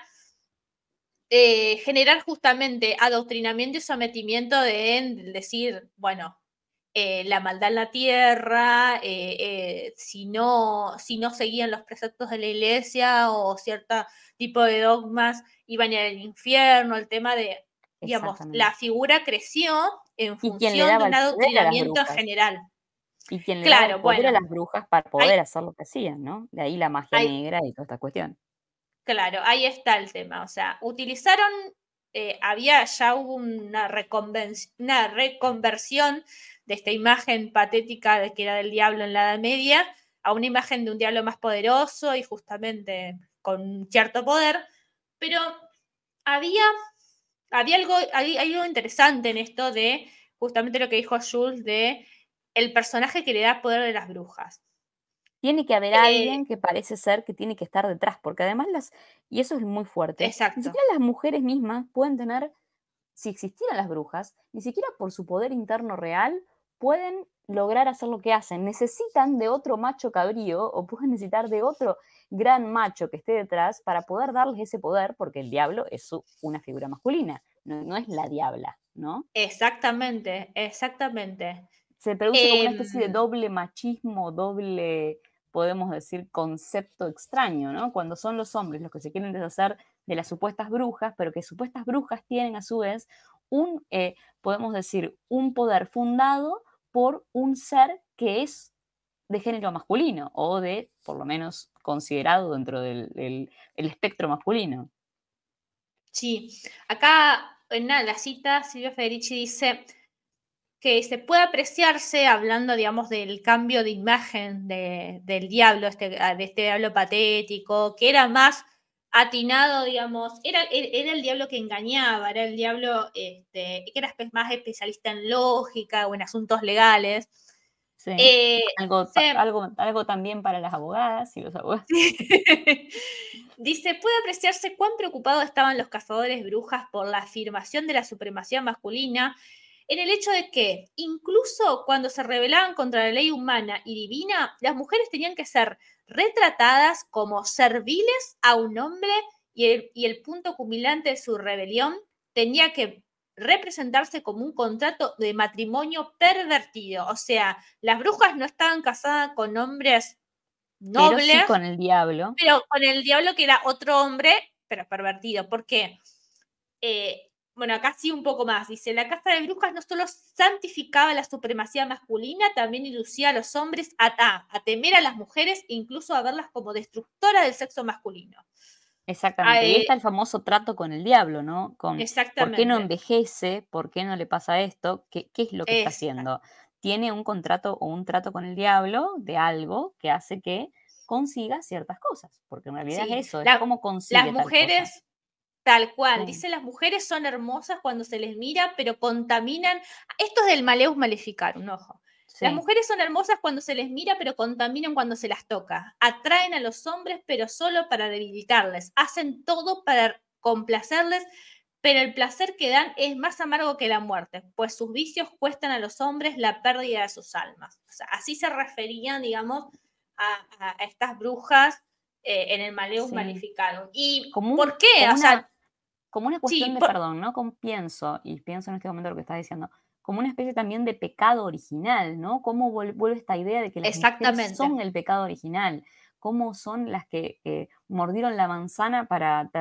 eh, generar justamente adoctrinamiento y sometimiento de, de decir, bueno, eh, la maldad en la tierra, eh, eh, si, no, si no seguían los preceptos de la iglesia o cierto tipo de dogmas, iban al infierno, el tema de, digamos, la figura creció en función de un adoctrinamiento general. Y quien le claro, las brujas para poder hacer lo que hacían, ¿no? De ahí la magia negra y toda esta cuestión. Claro, ahí está el tema. O sea, utilizaron, había ya hubo una reconversión de esta imagen patética de que era del diablo en la Edad Media a una imagen de un diablo más poderoso y justamente con cierto poder, pero había, había algo, hay, algo interesante en esto de justamente lo que dijo Jules de el personaje que le da poder de las brujas. Tiene que haber eh, alguien que parece ser que tiene que estar detrás, porque además las, y eso es muy fuerte, exacto. ni siquiera las mujeres mismas pueden tener, si existieran las brujas, ni siquiera por su poder interno real pueden lograr hacer lo que hacen. Necesitan de otro macho cabrío o pueden necesitar de otro gran macho que esté detrás para poder darles ese poder, porque el diablo es una figura masculina, no, es la diabla, ¿no? Exactamente, exactamente. Se produce como una especie de em. doble machismo, doble, podemos decir, concepto extraño, ¿no? Cuando son los hombres los que se quieren deshacer de las supuestas brujas, pero que supuestas brujas tienen a su vez un, eh, podemos decir, un poder fundado por un ser que es de género masculino o de, por lo menos, considerado dentro del, el espectro masculino. Sí, acá en la cita Silvia Federici dice que se puede apreciarse, hablando, digamos, del cambio de imagen del diablo, este, de este diablo patético, que era más atinado, digamos, era, el diablo que engañaba, era el diablo este, que era más especialista en lógica o en asuntos legales. Eh, algo, algo, también para las abogadas y los abogados. Dice, puede apreciarse cuán preocupados estaban los cazadores brujas por la afirmación de la supremacía masculina en el hecho de que incluso cuando se rebelaban contra la ley humana y divina, las mujeres tenían que ser retratadas como serviles a un hombre y el, punto culminante de su rebelión tenía que representarse como un contrato de matrimonio pervertido. O sea, las brujas no estaban casadas con hombres nobles. Pero con el diablo. Pero con el diablo que era otro hombre, pero pervertido. Porque eh, bueno, acá sí un poco más. Dice, la casa de brujas no solo santificaba la supremacía masculina, también inducía a los hombres a, temer a las mujeres e incluso a verlas como destructoras del sexo masculino. Exactamente. está el famoso trato con el diablo, ¿no? Con, exactamente. ¿Por qué no envejece? ¿Por qué no le pasa esto? ¿Qué, es lo que está haciendo? Tiene un contrato o un trato con el diablo de algo que hace que consiga ciertas cosas, porque en realidad es eso, es la, cómo consigue. Las mujeres, Tal cual, mm. dice las mujeres son hermosas cuando se les mira, pero contaminan. Esto es del maleus maleficarum, ojo. Las mujeres son hermosas cuando se les mira, pero contaminan cuando se las toca. Atraen a los hombres, pero solo para debilitarles. Hacen todo para complacerles, pero el placer que dan es más amargo que la muerte, pues sus vicios cuestan a los hombres la pérdida de sus almas. así se referían, digamos, a, estas brujas eh, en el Maleus Maleficarum. ¿Y por qué? o sea, como una cuestión de perdón, ¿no? pienso, y pienso en este momento lo que estás diciendo, como una especie también de pecado original, ¿no? Cómo vuelve esta idea de que las mujeres son el pecado original, cómo son las que eh, mordieron la manzana para,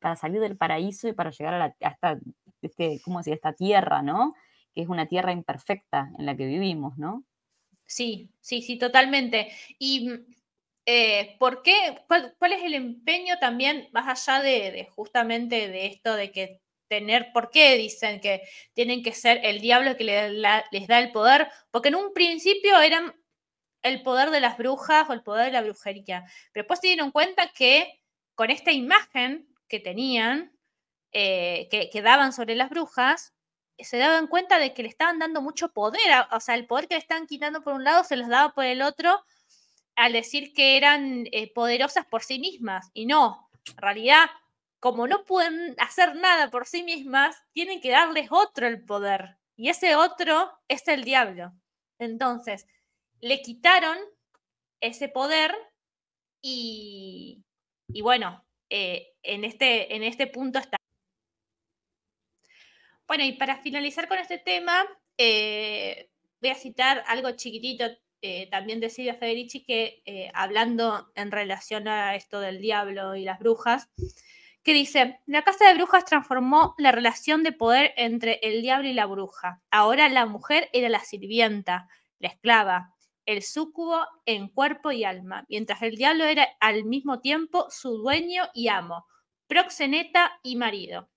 para salir del paraíso y para llegar a, la, a esta, este, esta tierra, ¿no? Que es una tierra imperfecta en la que vivimos, ¿no? Sí, sí, sí, totalmente. Y mm, eh, ¿Por qué? Cuál, es el empeño también más allá de, justamente de esto de que tener, por qué dicen que tienen que ser el diablo que les da el poder? Porque en un principio eran el poder de las brujas o el poder de la brujería, pero después se dieron cuenta que con esta imagen que tenían, eh, que, que daban sobre las brujas, se daban cuenta de que le estaban dando mucho poder, o sea, el poder que le estaban quitando por un lado se los daba por el otro al decir que eran eh, poderosas por sí mismas. Y no, en realidad, como no pueden hacer nada por sí mismas, tienen que darles otro el poder. Y ese otro es el diablo. Entonces, le quitaron ese poder y, bueno, eh, en, este, en este punto está. Bueno, y para finalizar con este tema, eh, voy a citar algo chiquitito eh, también decía Federici que, eh, hablando en relación a esto del diablo y las brujas, que dice, la casa de brujas transformó la relación de poder entre el diablo y la bruja. Ahora la mujer era la sirvienta, la esclava, el súcubo en cuerpo y alma, mientras el diablo era al mismo tiempo su dueño y amo, proxeneta y marido.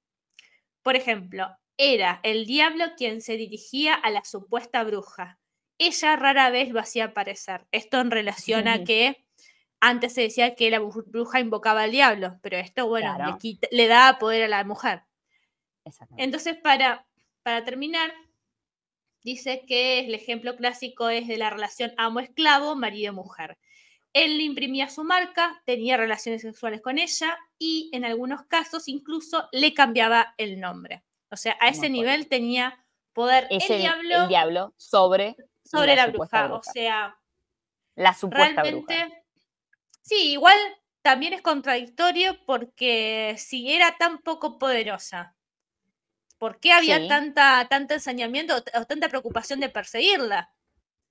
Por ejemplo, era el diablo quien se dirigía a la supuesta bruja, ella rara vez lo hacía aparecer. Esto en relación a que antes se decía que la bruja invocaba al diablo, pero esto, bueno, le, daba da poder a la mujer. Entonces, para, para terminar, dice que el ejemplo clásico es de la relación amo-esclavo, marido-mujer. Él le imprimía su marca, tenía relaciones sexuales con ella y en algunos casos incluso le cambiaba el nombre. O sea, a ese nivel tenía poder el diablo sobre sobre la, bruja, o sea... La supuesta Sí, igual también es contradictorio porque si era tan poco poderosa, ¿por qué había tanta, tanto ensañamiento o tanta preocupación de perseguirla?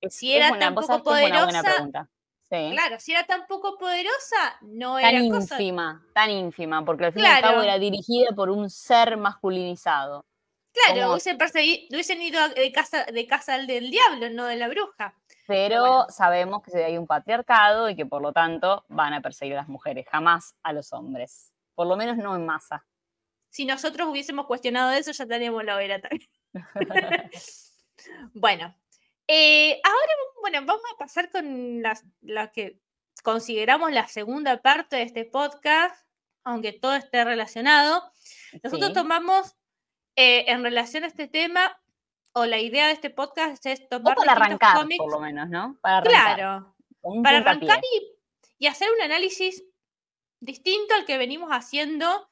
si era tan poco poderosa... Claro, si era tan poco poderosa, no era. Tan ínfima, tan ínfima, porque al fin y al cabo era dirigida por un ser masculinizado. Claro, hubiesen, hubiesen, ido de casa, de casa del diablo, no de la bruja. Pero sabemos que hay un patriarcado y que por lo tanto van a perseguir a las mujeres, jamás a los hombres. Por lo menos no en masa. Si nosotros hubiésemos cuestionado eso, ya teníamos la hoguera también. bueno, eh, ahora bueno, vamos a pasar con las, que consideramos la segunda parte de este podcast, aunque todo esté relacionado. Nosotros tomamos eh, en relación a este tema, o la idea de este podcast es tomar para arrancar, cómics, por lo menos, ¿no? Para arrancar. Para arrancar y, hacer un análisis distinto al que venimos haciendo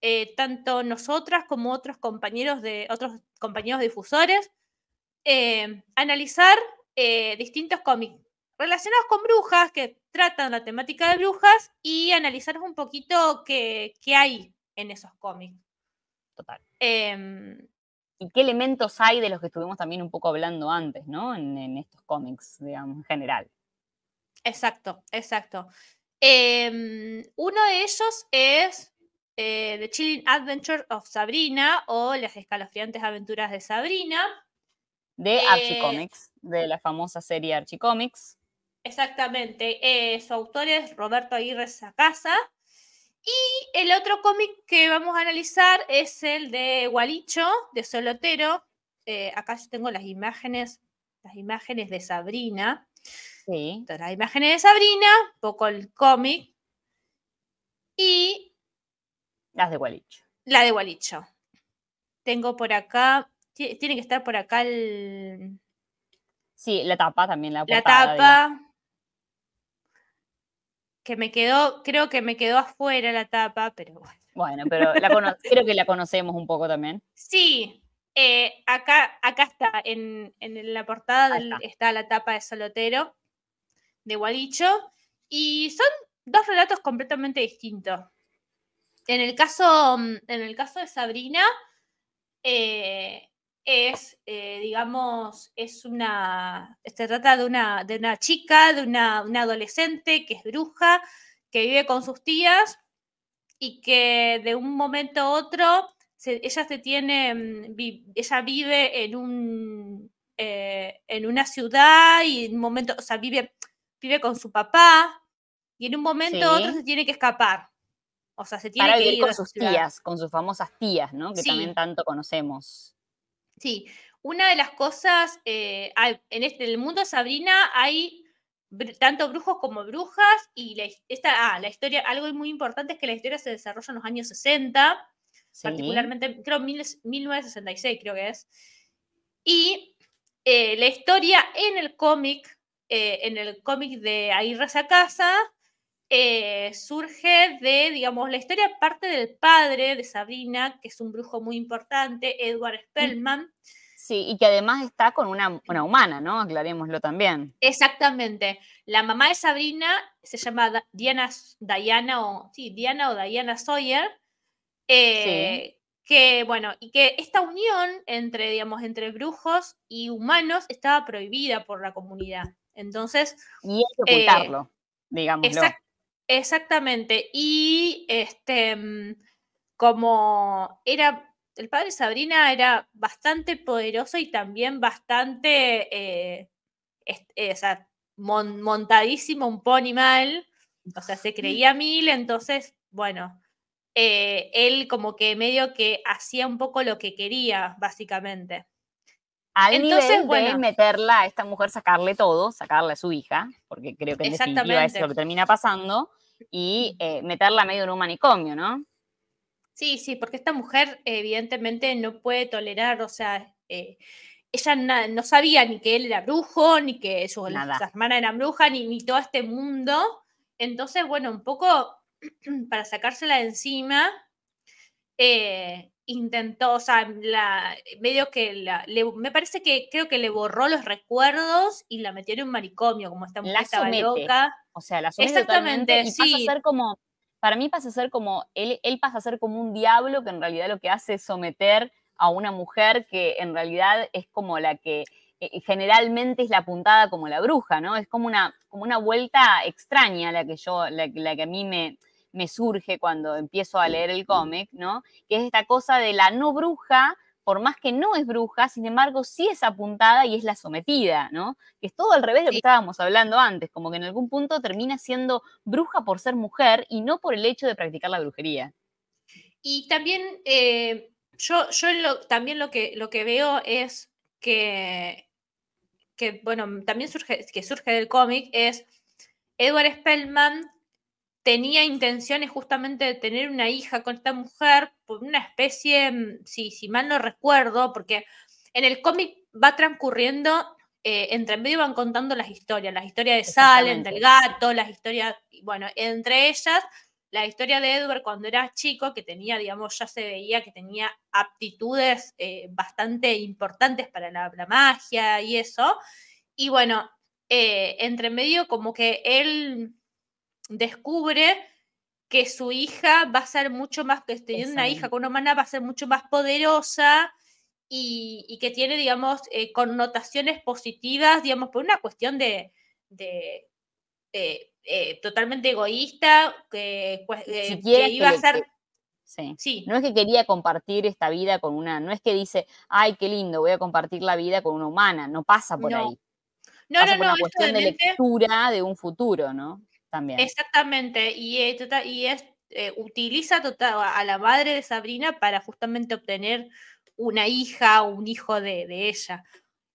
eh, tanto nosotras como otros compañeros de otros compañeros difusores. Eh, analizar distintos cómics relacionados con brujas que tratan la temática de brujas y analizar un poquito qué, qué hay en esos cómics total. Em, ¿Y qué elementos hay de los que estuvimos también un poco hablando antes, ¿no? En, estos cómics, digamos, en general. Exacto, exacto. Em, uno de ellos es eh, The Chilling Adventure of Sabrina o Las escalofriantes aventuras de Sabrina. De Archie eh, Comics, de la famosa serie Archie Comics. Exactamente. Eh, su autor es Roberto Aguirre Sacasa. Y el otro cómic que vamos a analizar es el de Gualicho, de Solotero. Eh, acá yo tengo las imágenes, las imágenes de Sabrina. Sí. las imágenes de Sabrina, poco el cómic. Y. Las de Gualicho. La de Gualicho. Tengo por acá. Tiene que estar por acá el. Sí, la tapa también, la tapa que me quedó, creo que me quedó afuera la tapa, pero bueno. Bueno, pero creo que la conocemos un poco también. Sí, eh, acá, acá está, en, la portada está. la tapa de Solotero, de Guadicho. y son dos relatos completamente distintos. En el caso, en el caso de Sabrina, eh, es, eh, digamos, es una, se trata de una, de una chica, de una, adolescente que es bruja, que vive con sus tías y que de un momento a otro, ella se tiene, mm, ella vive en un, eh, en una ciudad y en un momento, o sea, vive, vive con su papá y en un momento otro se tiene que escapar. O sea, se tiene que vivir con sus tías, con sus famosas tías, ¿no? Que también tanto conocemos. Sí, una de las cosas, eh, en, este, el mundo Sabrina hay tanto brujos como brujas, y la, esta, ah, historia, algo muy importante es que la historia se desarrolla en los años 60, particularmente, creo, 1966 creo que es, y eh, la historia en el cómic, eh, en el cómic de Aguirre casa. Eh, surge de, digamos, la historia parte del padre de Sabrina, que es un brujo muy importante, Edward Spellman. Sí, y que además está con una, humana, ¿no? Aclarémoslo también. Exactamente. La mamá de Sabrina se llama Diana, Diana o, Diana o Diana Sawyer, eh, que, bueno, y que esta unión entre, digamos, entre brujos y humanos estaba prohibida por la comunidad. Entonces... Y hay que eh, ocultarlo, digámoslo. Exactamente. Y este, mm, como era, el padre Sabrina era bastante poderoso y también bastante, eh, eh, montadísimo, un pony mal. O sea, se creía mil, entonces, bueno, eh, él como que medio que hacía un poco lo que quería, básicamente. Entonces, nivel de meterla a esta mujer, sacarle todo, sacarle a su hija, porque creo que en es lo que termina pasando y eh, meterla medio en un manicomio, ¿no? Sí, sí, porque esta mujer evidentemente no puede tolerar, o sea, eh, ella no sabía ni que él era brujo, ni que su, hermana era bruja, ni, ni todo este mundo. Entonces, bueno, un poco para sacársela de encima, eh, intentó, o sea, la, medio que me parece que creo que le borró los recuerdos y la metió en un manicomio, como está mujer loca. O sea, la somete Exactamente, totalmente y sí. pasa a ser como, para mí pasa a ser como, él, pasa a ser como un diablo que en realidad lo que hace es someter a una mujer que en realidad es como la que eh, eh, generalmente es la puntada como la bruja, ¿no? Es como una, como una vuelta extraña la que yo, la, la que a mí me, me surge cuando empiezo a leer el cómic, ¿no? Que es esta cosa de la no bruja, por más que no es bruja, sin embargo sí es apuntada y es la sometida, ¿no? Que es todo al revés de lo que estábamos hablando antes, como que en algún punto termina siendo bruja por ser mujer y no por el hecho de practicar la brujería. Y también eh, yo, yo también lo que, lo que veo es que, que bueno, también surge, que surge del cómic es Edward Spellman tenía intenciones justamente de tener una hija con esta mujer, por una especie, mm, si, si mal no recuerdo, porque en el cómic va transcurriendo, eh, entre medio van contando las historias, las historias de Salem, del gato, las historias, bueno, entre ellas la historia de Edward cuando era chico, que tenía, digamos, ya se veía que tenía aptitudes eh, bastante importantes para la, magia y eso. Y bueno, eh, entre medio como que él descubre que su hija va a ser mucho más, que teniendo una hija con una humana va a ser mucho más poderosa y, que tiene, digamos, eh, connotaciones positivas, digamos, por una cuestión de, eh, totalmente egoísta, que, pues, si eh, que iba a ser... Sí. sí. No es que quería compartir esta vida con una, no es que dice, ay, qué lindo, voy a compartir la vida con una humana, no pasa por ahí. No, pasa no, por no, una cuestión de lectura de un futuro, ¿no? Exactamente, y, es, tota-, eh, utiliza tota-, a la madre de Sabrina para justamente obtener una hija o un hijo de, ella.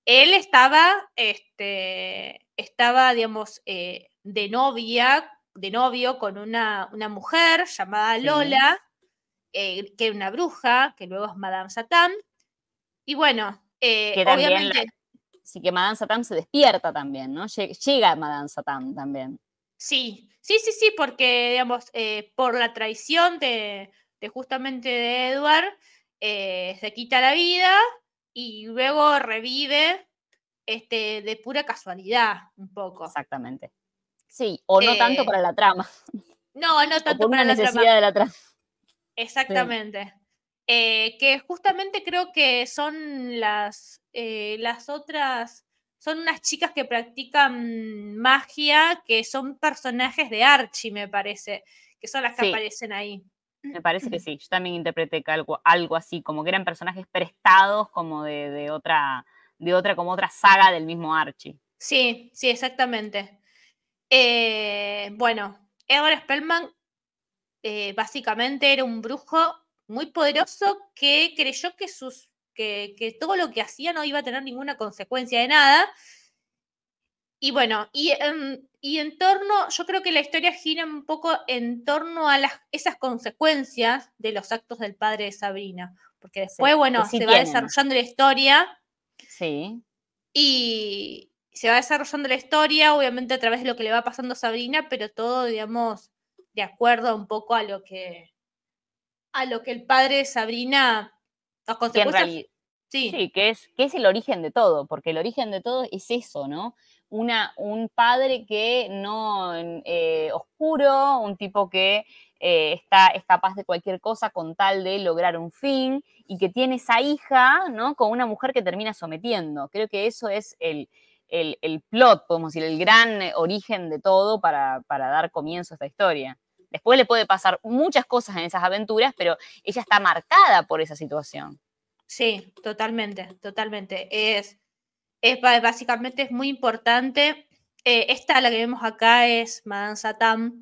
Él estaba, este, estaba digamos, eh, de novia, de novio con una, mujer llamada Lola, eh, que es una bruja, que luego es Madame Satán. Y bueno, obviamente... que Madame Satán se despierta también, ¿no? Llega Madame Satán también. Sí, sí, sí, sí, porque, digamos, eh, por la traición de, justamente de Edward, eh, se quita la vida y luego revive este, de pura casualidad, un poco. Exactamente. Sí, o no tanto eh, para la trama. No, no tanto para la necesidad de la trama. Exactamente. que justamente creo que son las, las otras son unas chicas que practican magia, que son personajes de Archie, me parece, que son las que aparecen ahí. Me parece que sí, yo también interpreté algo, algo así, como que eran personajes prestados como de, otra, de otra, como otra saga del mismo Archie. Sí, sí, exactamente. Eh, bueno, Edward Spellman eh, básicamente era un brujo muy poderoso que creyó que sus que, todo lo que hacía no iba a tener ninguna consecuencia de nada. Y bueno, y, en torno, yo creo que la historia gira un poco en torno a las, esas consecuencias de los actos del padre de Sabrina. Porque después, bueno, se va desarrollando la historia. Sí. Y se va desarrollando la historia, obviamente a través de lo que le va pasando a Sabrina, pero todo, digamos, de acuerdo un poco a lo que a lo que el padre de Sabrina las sí. que, es, que es el origen de todo, porque el origen de todo es eso, ¿no? Una, un padre que no eh, oscuro, un tipo que eh, está, es capaz de cualquier cosa con tal de lograr un fin y que tiene esa hija, ¿no? Con una mujer que termina sometiendo. Creo que eso es el, plot, podemos decir, el gran eh, origen de todo para, para dar comienzo a esta historia. Después le puede pasar muchas cosas en esas aventuras, pero ella está marcada por esa situación. Sí, totalmente, totalmente. Es, básicamente es muy importante. Eh, esta, la que vemos acá, es Madame Satán.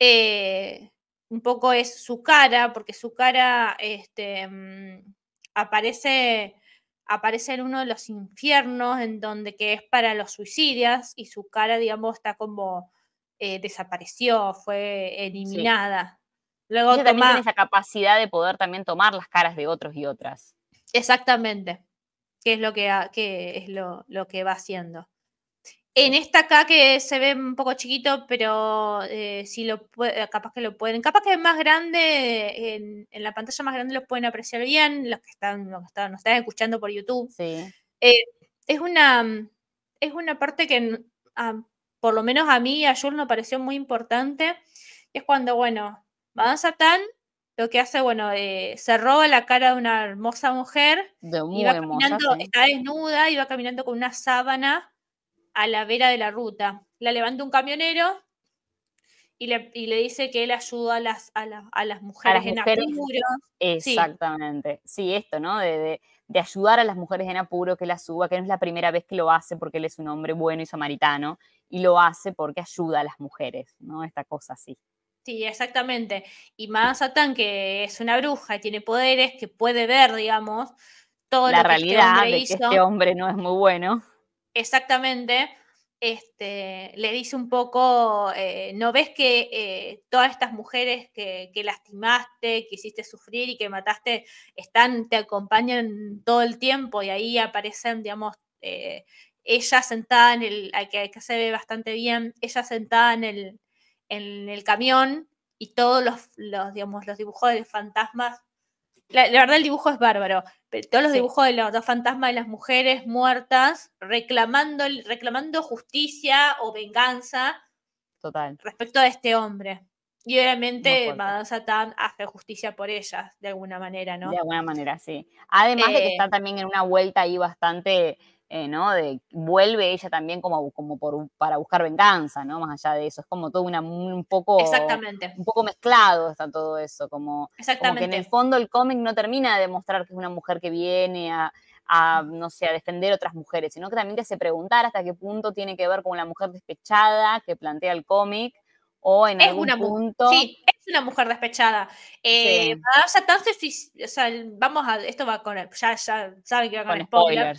Eh, un poco es su cara, porque su cara este, mm, aparece, aparece en uno de los infiernos, en donde que es para los suicidas, y su cara, digamos, está como eh, desapareció, fue eliminada. Luego toma... tiene esa capacidad de poder también tomar las caras de otros y otras. Exactamente, que es lo que, es lo, que va haciendo. En esta acá que se ve un poco chiquito, pero eh, si lo eh, capaz que lo pueden, capaz que es más grande, en, la pantalla más grande lo pueden apreciar bien, los que están, no están, nos están escuchando por YouTube. es una es una parte que ah, por lo menos a mí y a pareció muy importante, es cuando, bueno, a Satán lo que hace, bueno, eh, se roba la cara de una hermosa mujer, y va caminando, está desnuda y va caminando con una sábana a la vera de la ruta. La levanta un camionero y le, dice que él ayuda a las, mujeres, en apuro. Exactamente. Sí, esto, ¿no? De, ayudar a las mujeres en apuro, que la suba, que no es la primera vez que lo hace porque él es un hombre bueno y samaritano, y lo hace porque ayuda a las mujeres, ¿no? Esta cosa así. Sí, exactamente. Y más Satán, que es una bruja y tiene poderes, que puede ver, digamos, toda la lo este realidad este de que este hombre no es muy bueno. Exactamente este, le dice un poco, eh, ¿no ves que eh, todas estas mujeres que, lastimaste, que hiciste sufrir y que mataste, están, te acompañan todo el tiempo y ahí aparecen, digamos, eh, ella sentada en el, que, se ve bastante bien, ella sentada en el, en el camión y todos los, digamos, los dibujos de fantasmas la, verdad el dibujo es bárbaro. todos los dibujos de los dos fantasmas de las mujeres muertas reclamando, reclamando justicia o venganza respecto a este hombre. Y obviamente Madame Satán hace justicia por ellas, de alguna manera, ¿no? De alguna manera, sí. Además de que eh, está también en una vuelta ahí bastante eh, ¿no? De, vuelve ella también como, como por, para buscar venganza, ¿no? Más allá de eso, es como todo una, un poco... Exactamente. Un poco mezclado está todo eso, como, en el fondo el cómic no termina de demostrar que es una mujer que viene a, no sé, a defender otras mujeres, sino que también te hace preguntar hasta qué punto tiene que ver con la mujer despechada que plantea el cómic, o en es algún una punto... Sí, es una mujer despechada. vamos a... Esto va con... Ya, ya que va con,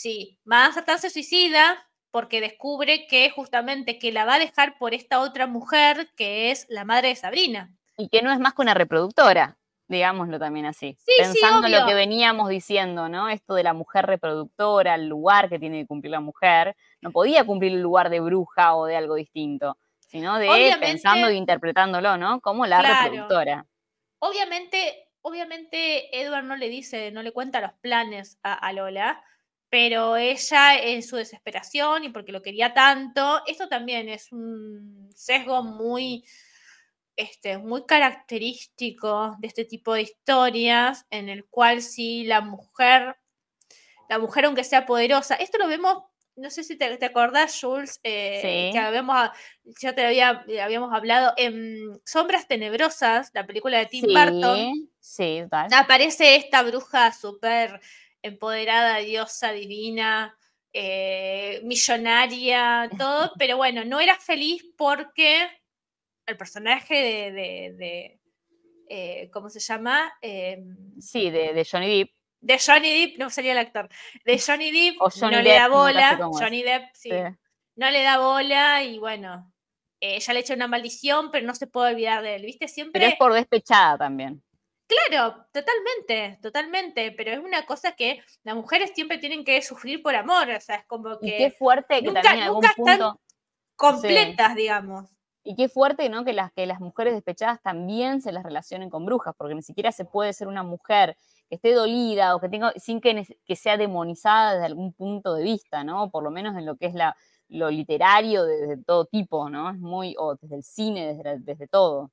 Sí, hasta se suicida porque descubre que justamente que la va a dejar por esta otra mujer que es la madre de Sabrina. Y que no es más que una reproductora, digámoslo también así. Sí, Pensando en lo que veníamos diciendo, ¿no? Esto de la mujer reproductora, el lugar que tiene que cumplir la mujer, no podía cumplir el lugar de bruja o de algo distinto, sino de pensando e interpretándolo, ¿no? Como la reproductora. Obviamente, obviamente Edward no le dice, no le cuenta los planes a, a Lola, pero ella en su desesperación y porque lo quería tanto, esto también es un sesgo muy, este, muy característico de este tipo de historias, en el cual si la mujer, la mujer aunque sea poderosa, esto lo vemos, no sé si te, acordás, Jules, eh, que habíamos, ya te eh, habíamos hablado, en Sombras Tenebrosas, la película de Tim Burton, sí, aparece esta bruja súper empoderada, diosa, divina, eh, millonaria, todo, pero bueno, no era feliz porque el personaje de, eh, ¿cómo se llama? Em, sí, de, Johnny Depp. De Johnny Depp, no sería el actor. De Johnny Depp no le da bola. Johnny Depp, sí, No le da bola y bueno, eh, ella le echa una maldición, pero no se puede olvidar de él, ¿viste? Siempre. Pero es por despechada también. Claro, totalmente, totalmente, pero es una cosa que las mujeres siempre tienen que sufrir por amor, o sea, es como que... Y qué fuerte que nunca, también algún punto, completas, digamos. Y qué fuerte, ¿no? Que las, que las mujeres despechadas también se las relacionen con brujas, porque ni siquiera se puede ser una mujer que esté dolida o que tenga, sin que, sea demonizada desde algún punto de vista, ¿no? Por lo menos en lo que es la, lo literario desde de todo tipo, ¿no? Es muy, o desde el cine, desde, desde todo.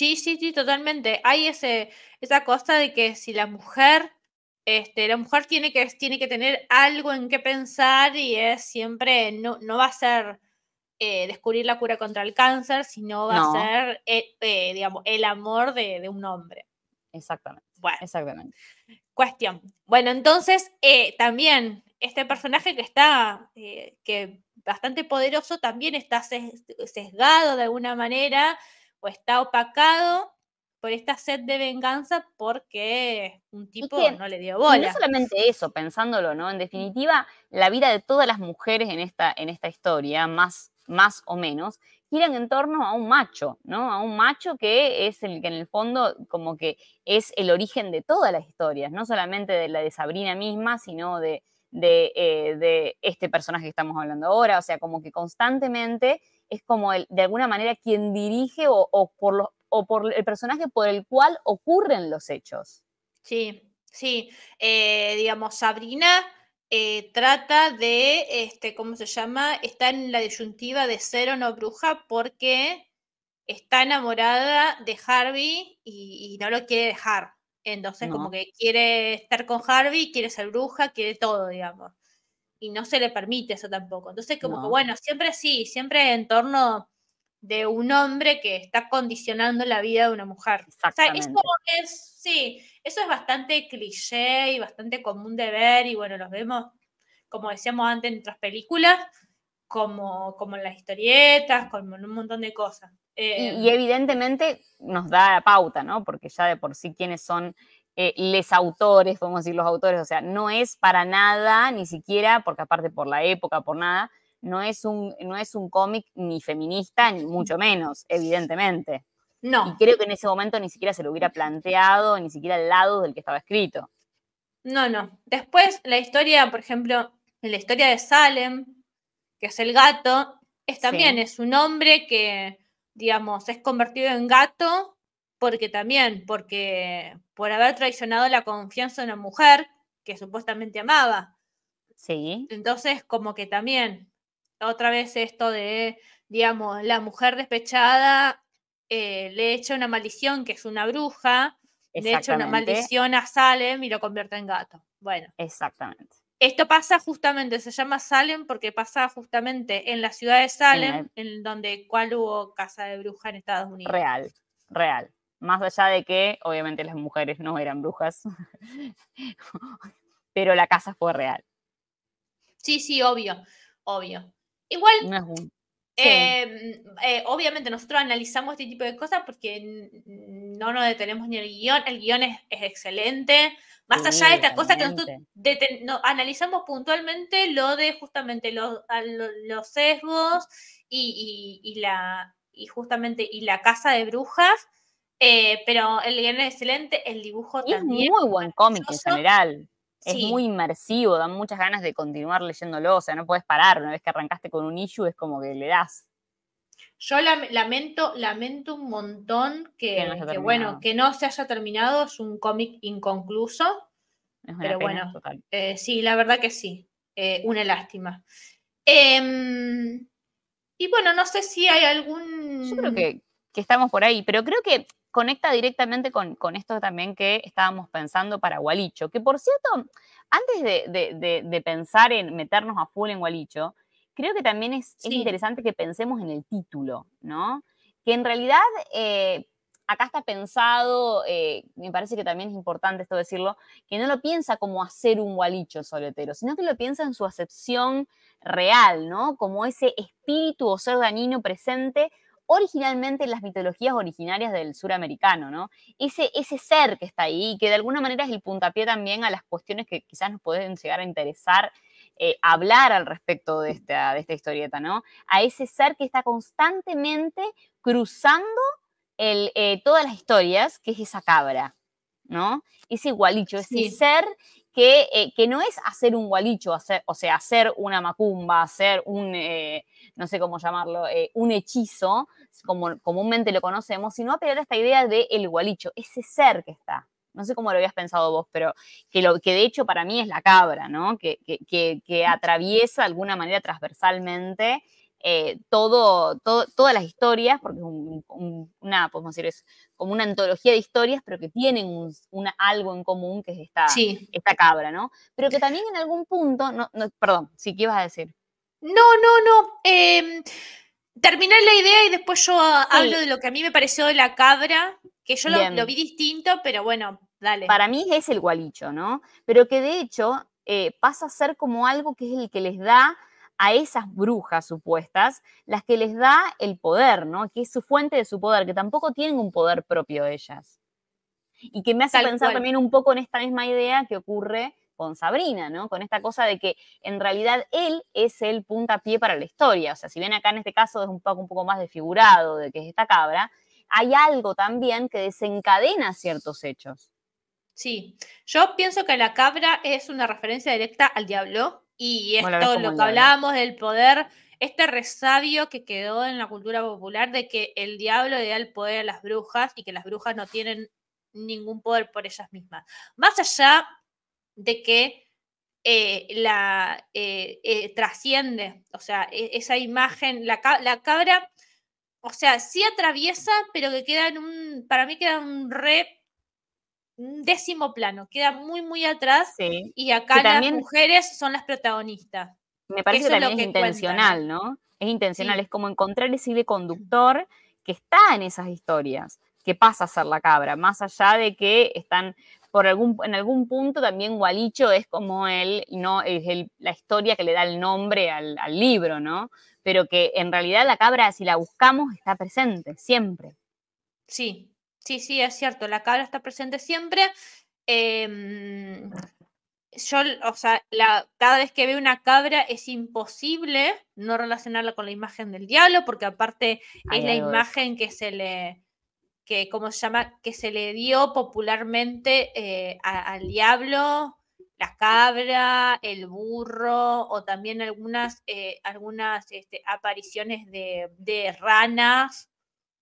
Sí, sí, sí, totalmente. Hay ese, esa cosa de que si la mujer, este, la mujer tiene que, tiene que tener algo en qué pensar y es siempre, no, no va a ser eh, descubrir la cura contra el cáncer, sino va a ser, eh, eh, digamos, el amor de, un hombre. Exactamente. Bueno. Exactamente. Cuestión. Bueno, entonces, también este personaje que está, que bastante poderoso, también está sesgado de alguna manera o está opacado por esta sed de venganza porque un tipo no le dio bola. no solamente eso, pensándolo, ¿no? En definitiva, la vida de todas las mujeres en esta, en esta historia, más, más o menos, giran en torno a un macho, ¿no? A un macho que es el que en el fondo como que es el origen de todas las historias, no solamente de la de Sabrina misma, sino de, de eh, este personaje que estamos hablando ahora, o sea, como que constantemente es como el, de alguna manera quien dirige o, por o por el personaje por el cual ocurren los hechos. Sí, sí. Eh, digamos, Sabrina eh, trata de, este, ¿cómo se llama? Está en la disyuntiva de ser o no bruja porque está enamorada de Harvey y, no lo quiere dejar. Entonces, como que quiere estar con Harvey, quiere ser bruja, quiere todo, digamos y no se le permite eso tampoco. Entonces, como que bueno, siempre sí, siempre en torno de un hombre que está condicionando la vida de una mujer. O sea, eso es, sí, eso es bastante cliché y bastante común de ver y bueno, los vemos, como decíamos antes, en otras películas, como, como en las historietas, como en un montón de cosas. y, eh, evidentemente nos da la pauta, ¿no? Porque ya de por sí quiénes son eh, les autores, podemos decir los autores, o sea, no es para nada, ni siquiera, porque aparte por la época, por nada, no es un, no un cómic ni feminista, ni mucho menos, evidentemente. No. Y creo que en ese momento ni siquiera se lo hubiera planteado, ni siquiera al lado del que estaba escrito. No, no. Después, la historia, por ejemplo, la historia de Salem, que es el gato, es también es un hombre que, digamos, es convertido en gato porque también, porque por haber traicionado la confianza de una mujer que supuestamente amaba. Sí. Entonces, como que también, otra vez esto de, digamos, la mujer despechada eh, le echa una maldición, que es una bruja, le echa una maldición a Salem y lo convierte en gato. Bueno. Exactamente. Esto pasa justamente, se llama Salem porque pasa justamente en la ciudad de Salem, en, donde cual hubo casa de bruja en Estados Unidos. Real, real más allá de que obviamente las mujeres no eran brujas, pero la casa fue real. Sí, sí, obvio, obvio. Igual, em, eh, obviamente nosotros analizamos este tipo de cosas porque no nos detenemos ni el guión, el guión es, excelente. Más allá de esta cosa que nosotros analizamos puntualmente lo de justamente los, los sesgos la, y justamente y la casa de brujas eh, pero el es excelente, el dibujo también. Es muy buen cómic en general. Es muy inmersivo, da muchas ganas de continuar leyéndolo, o sea, no puedes parar, una vez que arrancaste con un issue es como que le das. Yo lamento, lamento un montón que, no bueno, que no se haya terminado, es un cómic inconcluso. Es una pero bueno, total. Eh, sí, la verdad que sí, eh, una lástima. Em, y bueno, no sé si hay algún... Yo creo que, que estamos por ahí, pero creo que conecta directamente con, esto también que estábamos pensando para Gualicho, que por cierto, antes de, pensar en meternos a full en Gualicho, creo que también es, interesante que pensemos en el título, ¿no? Que en realidad eh, acá está pensado, eh, me parece que también es importante esto decirlo, que no lo piensa como hacer un gualicho soltero, sino que lo piensa en su acepción real, ¿no? Como ese espíritu o ser danino presente originalmente en las mitologías originarias del suramericano, ¿no? Ese, ese ser que está ahí que de alguna manera es el puntapié también a las cuestiones que quizás nos pueden llegar a interesar eh, hablar al respecto de esta, de esta historieta, ¿no? A ese ser que está constantemente cruzando el, eh, todas las historias, que es esa cabra, ¿no? igual igualicho, ese ser eh, que, no es hacer un gualicho, hacer, o sea, hacer una macumba, hacer un, eh, no sé cómo llamarlo, eh, un hechizo, como comúnmente lo conocemos, sino apelar a esta idea de gualicho, ese ser que está. No sé cómo lo habías pensado vos, pero que, lo, que de hecho para mí es la cabra, ¿no? Que, atraviesa de alguna manera transversalmente todo, todas las historias, porque es un, una, podemos decir, es como una antología de historias, pero que tienen algo en común, que es esta, esta cabra, ¿no? Pero que también en algún punto, no, no perdón, sí, ¿qué ibas a decir? No, no, no. Eh, em, terminar la idea y después yo hablo de lo que a mí me pareció de la cabra, que yo lo, vi distinto, pero bueno, dale. Para mí es el gualicho, ¿no? Pero que de hecho eh, pasa a ser como algo que es el que les da a esas brujas supuestas las que les da el poder, ¿no? Que es su fuente de su poder, que tampoco tienen un poder propio ellas. Y que me hace pensar también un poco en esta misma idea que ocurre con Sabrina, ¿no? Con esta cosa de que en realidad él es el puntapié para la historia. O sea, si bien acá en este caso es un poco, un poco más desfigurado de que es esta cabra, hay algo también que desencadena ciertos hechos. Sí, yo pienso que la cabra es una referencia directa al diablo, y esto, lo que hablábamos del poder, este resabio que quedó en la cultura popular de que el diablo le da el poder a las brujas y que las brujas no tienen ningún poder por ellas mismas. Más allá de que eh, la eh, eh, trasciende, o sea, e, esa imagen, la, la cabra, o sea, sí atraviesa, pero que queda en un, para mí queda un re décimo plano, queda muy, muy atrás y acá las mujeres son las protagonistas. Me parece que también es, intencional, ¿no? Es intencional, es como encontrar ese conductor que está en esas historias, que pasa a ser la cabra, más allá de que están por algún, en algún punto también Gualicho es como él, no, es la historia que le da el nombre al, al, libro, ¿no? Pero que en realidad la cabra, si la buscamos, está presente, siempre. Sí, sí, sí, es cierto, la cabra está presente siempre. Em, yo, o sea, la, cada vez que veo una cabra es imposible no relacionarla con la imagen del diablo, porque aparte es la imagen que se le, que, se llama? Que se le dio popularmente eh, al diablo, la cabra, el burro, o también algunas, eh, algunas este, apariciones de ranas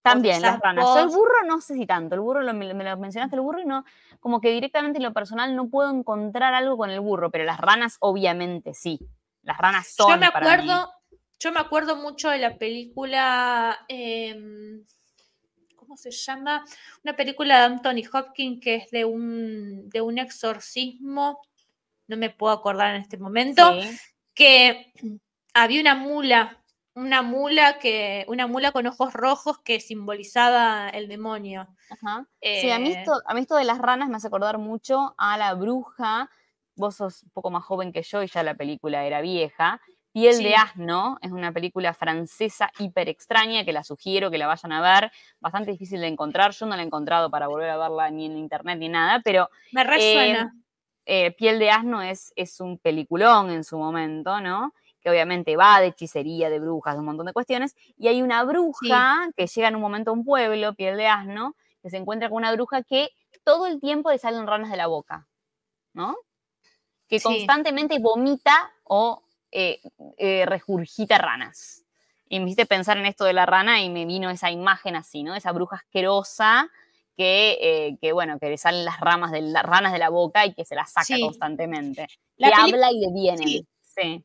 también, las ranas. el burro no sé si tanto, el burro, me, lo mencionaste el burro y no, como que directamente en lo personal no puedo encontrar algo con el burro, pero las ranas obviamente sí, las ranas son Yo me acuerdo, yo me acuerdo mucho de la película, em, ¿cómo se llama? Una película de Anthony Hopkins que es de un, de un exorcismo, no me puedo acordar en este momento, que había una mula una mula que una mula con ojos rojos que simbolizaba el demonio. Ajá. sí, eh, a mí, esto, de las ranas me hace acordar mucho a la bruja. Vos sos un poco más joven que yo y ya la película era vieja. Piel de asno es una película francesa hiper extraña que la sugiero que la vayan a ver. Bastante difícil de encontrar. Yo no la he encontrado para volver a verla ni en internet ni nada, pero me resuena. Eh, eh, Piel de asno es, es un peliculón en su momento, ¿no? obviamente va de hechicería, de brujas, de un montón de cuestiones, y hay una bruja que llega en un momento a un pueblo, piel de asno, que se encuentra con una bruja que todo el tiempo le salen ranas de la boca, ¿no? Que constantemente vomita o eh, eh ranas. Y me hiciste pensar en esto de la rana y me vino esa imagen así, ¿no? Esa bruja asquerosa que, eh, bueno, que le salen las ramas de las ranas de la boca y que se las saca constantemente. La habla y le viene. sí.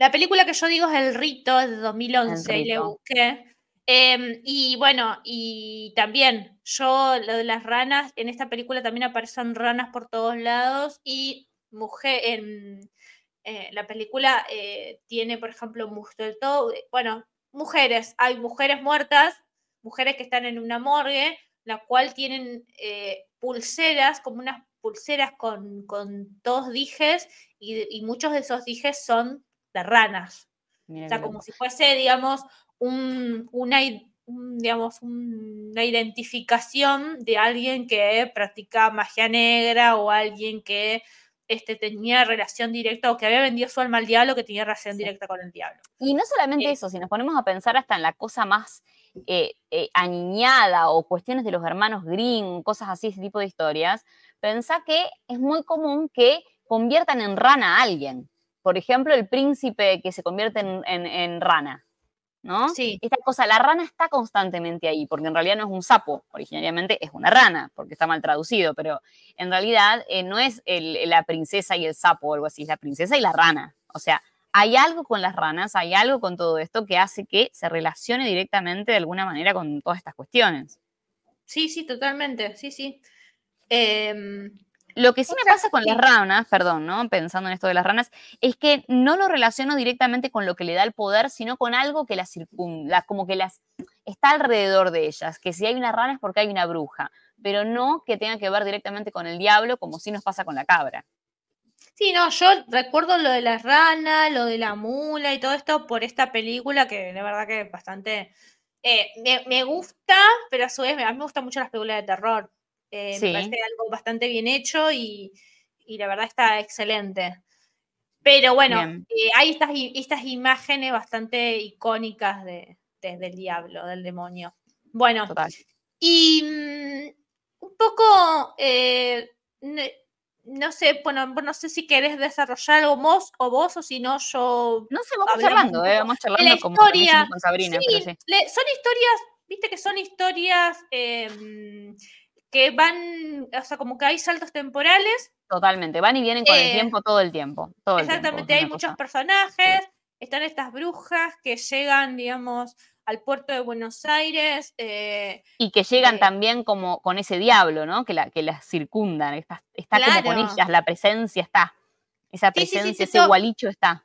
La película que yo digo es El Rito, de 2011, y le busqué. Em, y bueno, y también yo, lo de las ranas, en esta película también aparecen ranas por todos lados y mujer, en, em, eh, la película eh, tiene, por ejemplo, todo, eh, bueno, mujeres, hay mujeres muertas, mujeres que están en una morgue, la cual tienen pulseras, como unas pulseras con, con dos dijes y, y muchos de esos dijes son de ranas. o sea, como si fuese, digamos, una, digamos, una identificación de alguien que practica magia negra o alguien que este, tenía relación directa o que había vendido su alma al diablo que tenía relación directa con el diablo. Y no solamente eh. eso, si nos ponemos a pensar hasta en la cosa más eh, eh aniñada o cuestiones de los hermanos Green, cosas así, ese tipo de historias, pensá que es muy común que conviertan en rana a alguien por ejemplo, el príncipe que se convierte en, rana, ¿no? Sí. Esta cosa, la rana está constantemente ahí, porque en realidad no es un sapo, originariamente es una rana, porque está mal traducido, pero en realidad eh, no es la princesa y el sapo o algo así, es la princesa y la rana. O sea, hay algo con las ranas, hay algo con todo esto que hace que se relacione directamente de alguna manera con todas estas cuestiones. Sí, sí, totalmente, sí, sí. Eh, lo que sí me pasa con las ranas, perdón, ¿no? Pensando en esto de las ranas, es que no lo relaciono directamente con lo que le da el poder, sino con algo que las circunda, como que las está alrededor de ellas, que si hay una rana es porque hay una bruja, pero no que tenga que ver directamente con el diablo, como sí nos pasa con la cabra. Sí, no, yo recuerdo lo de las ranas, lo de la mula y todo esto por esta película que de verdad que es bastante... Eh, me, me, gusta, pero a su vez a mí me gustan mucho las películas de terror. Eh, me parece algo bastante bien hecho y, y la verdad está excelente. Pero bueno, eh, hay estas, estas imágenes bastante icónicas de, de, del diablo, del demonio. Bueno, y mm, un poco, eh, no, sé, bueno, no sé si querés desarrollar algo vos o vos, o si no, yo... No sé, vamos charlando, vamos charlando la como historia, con Sabrina. son historias, viste que son historias que van, o sea, como que hay saltos temporales. Totalmente, van y vienen con el eh, tiempo todo el tiempo. exactamente, hay muchos personajes, están estas brujas que llegan, digamos, al puerto de Buenos Aires. Eh, y que llegan eh, también como con ese diablo, ¿no? Que, la, que las circundan, está, está como con ellas, la presencia está. Esa presencia, ese gualicho está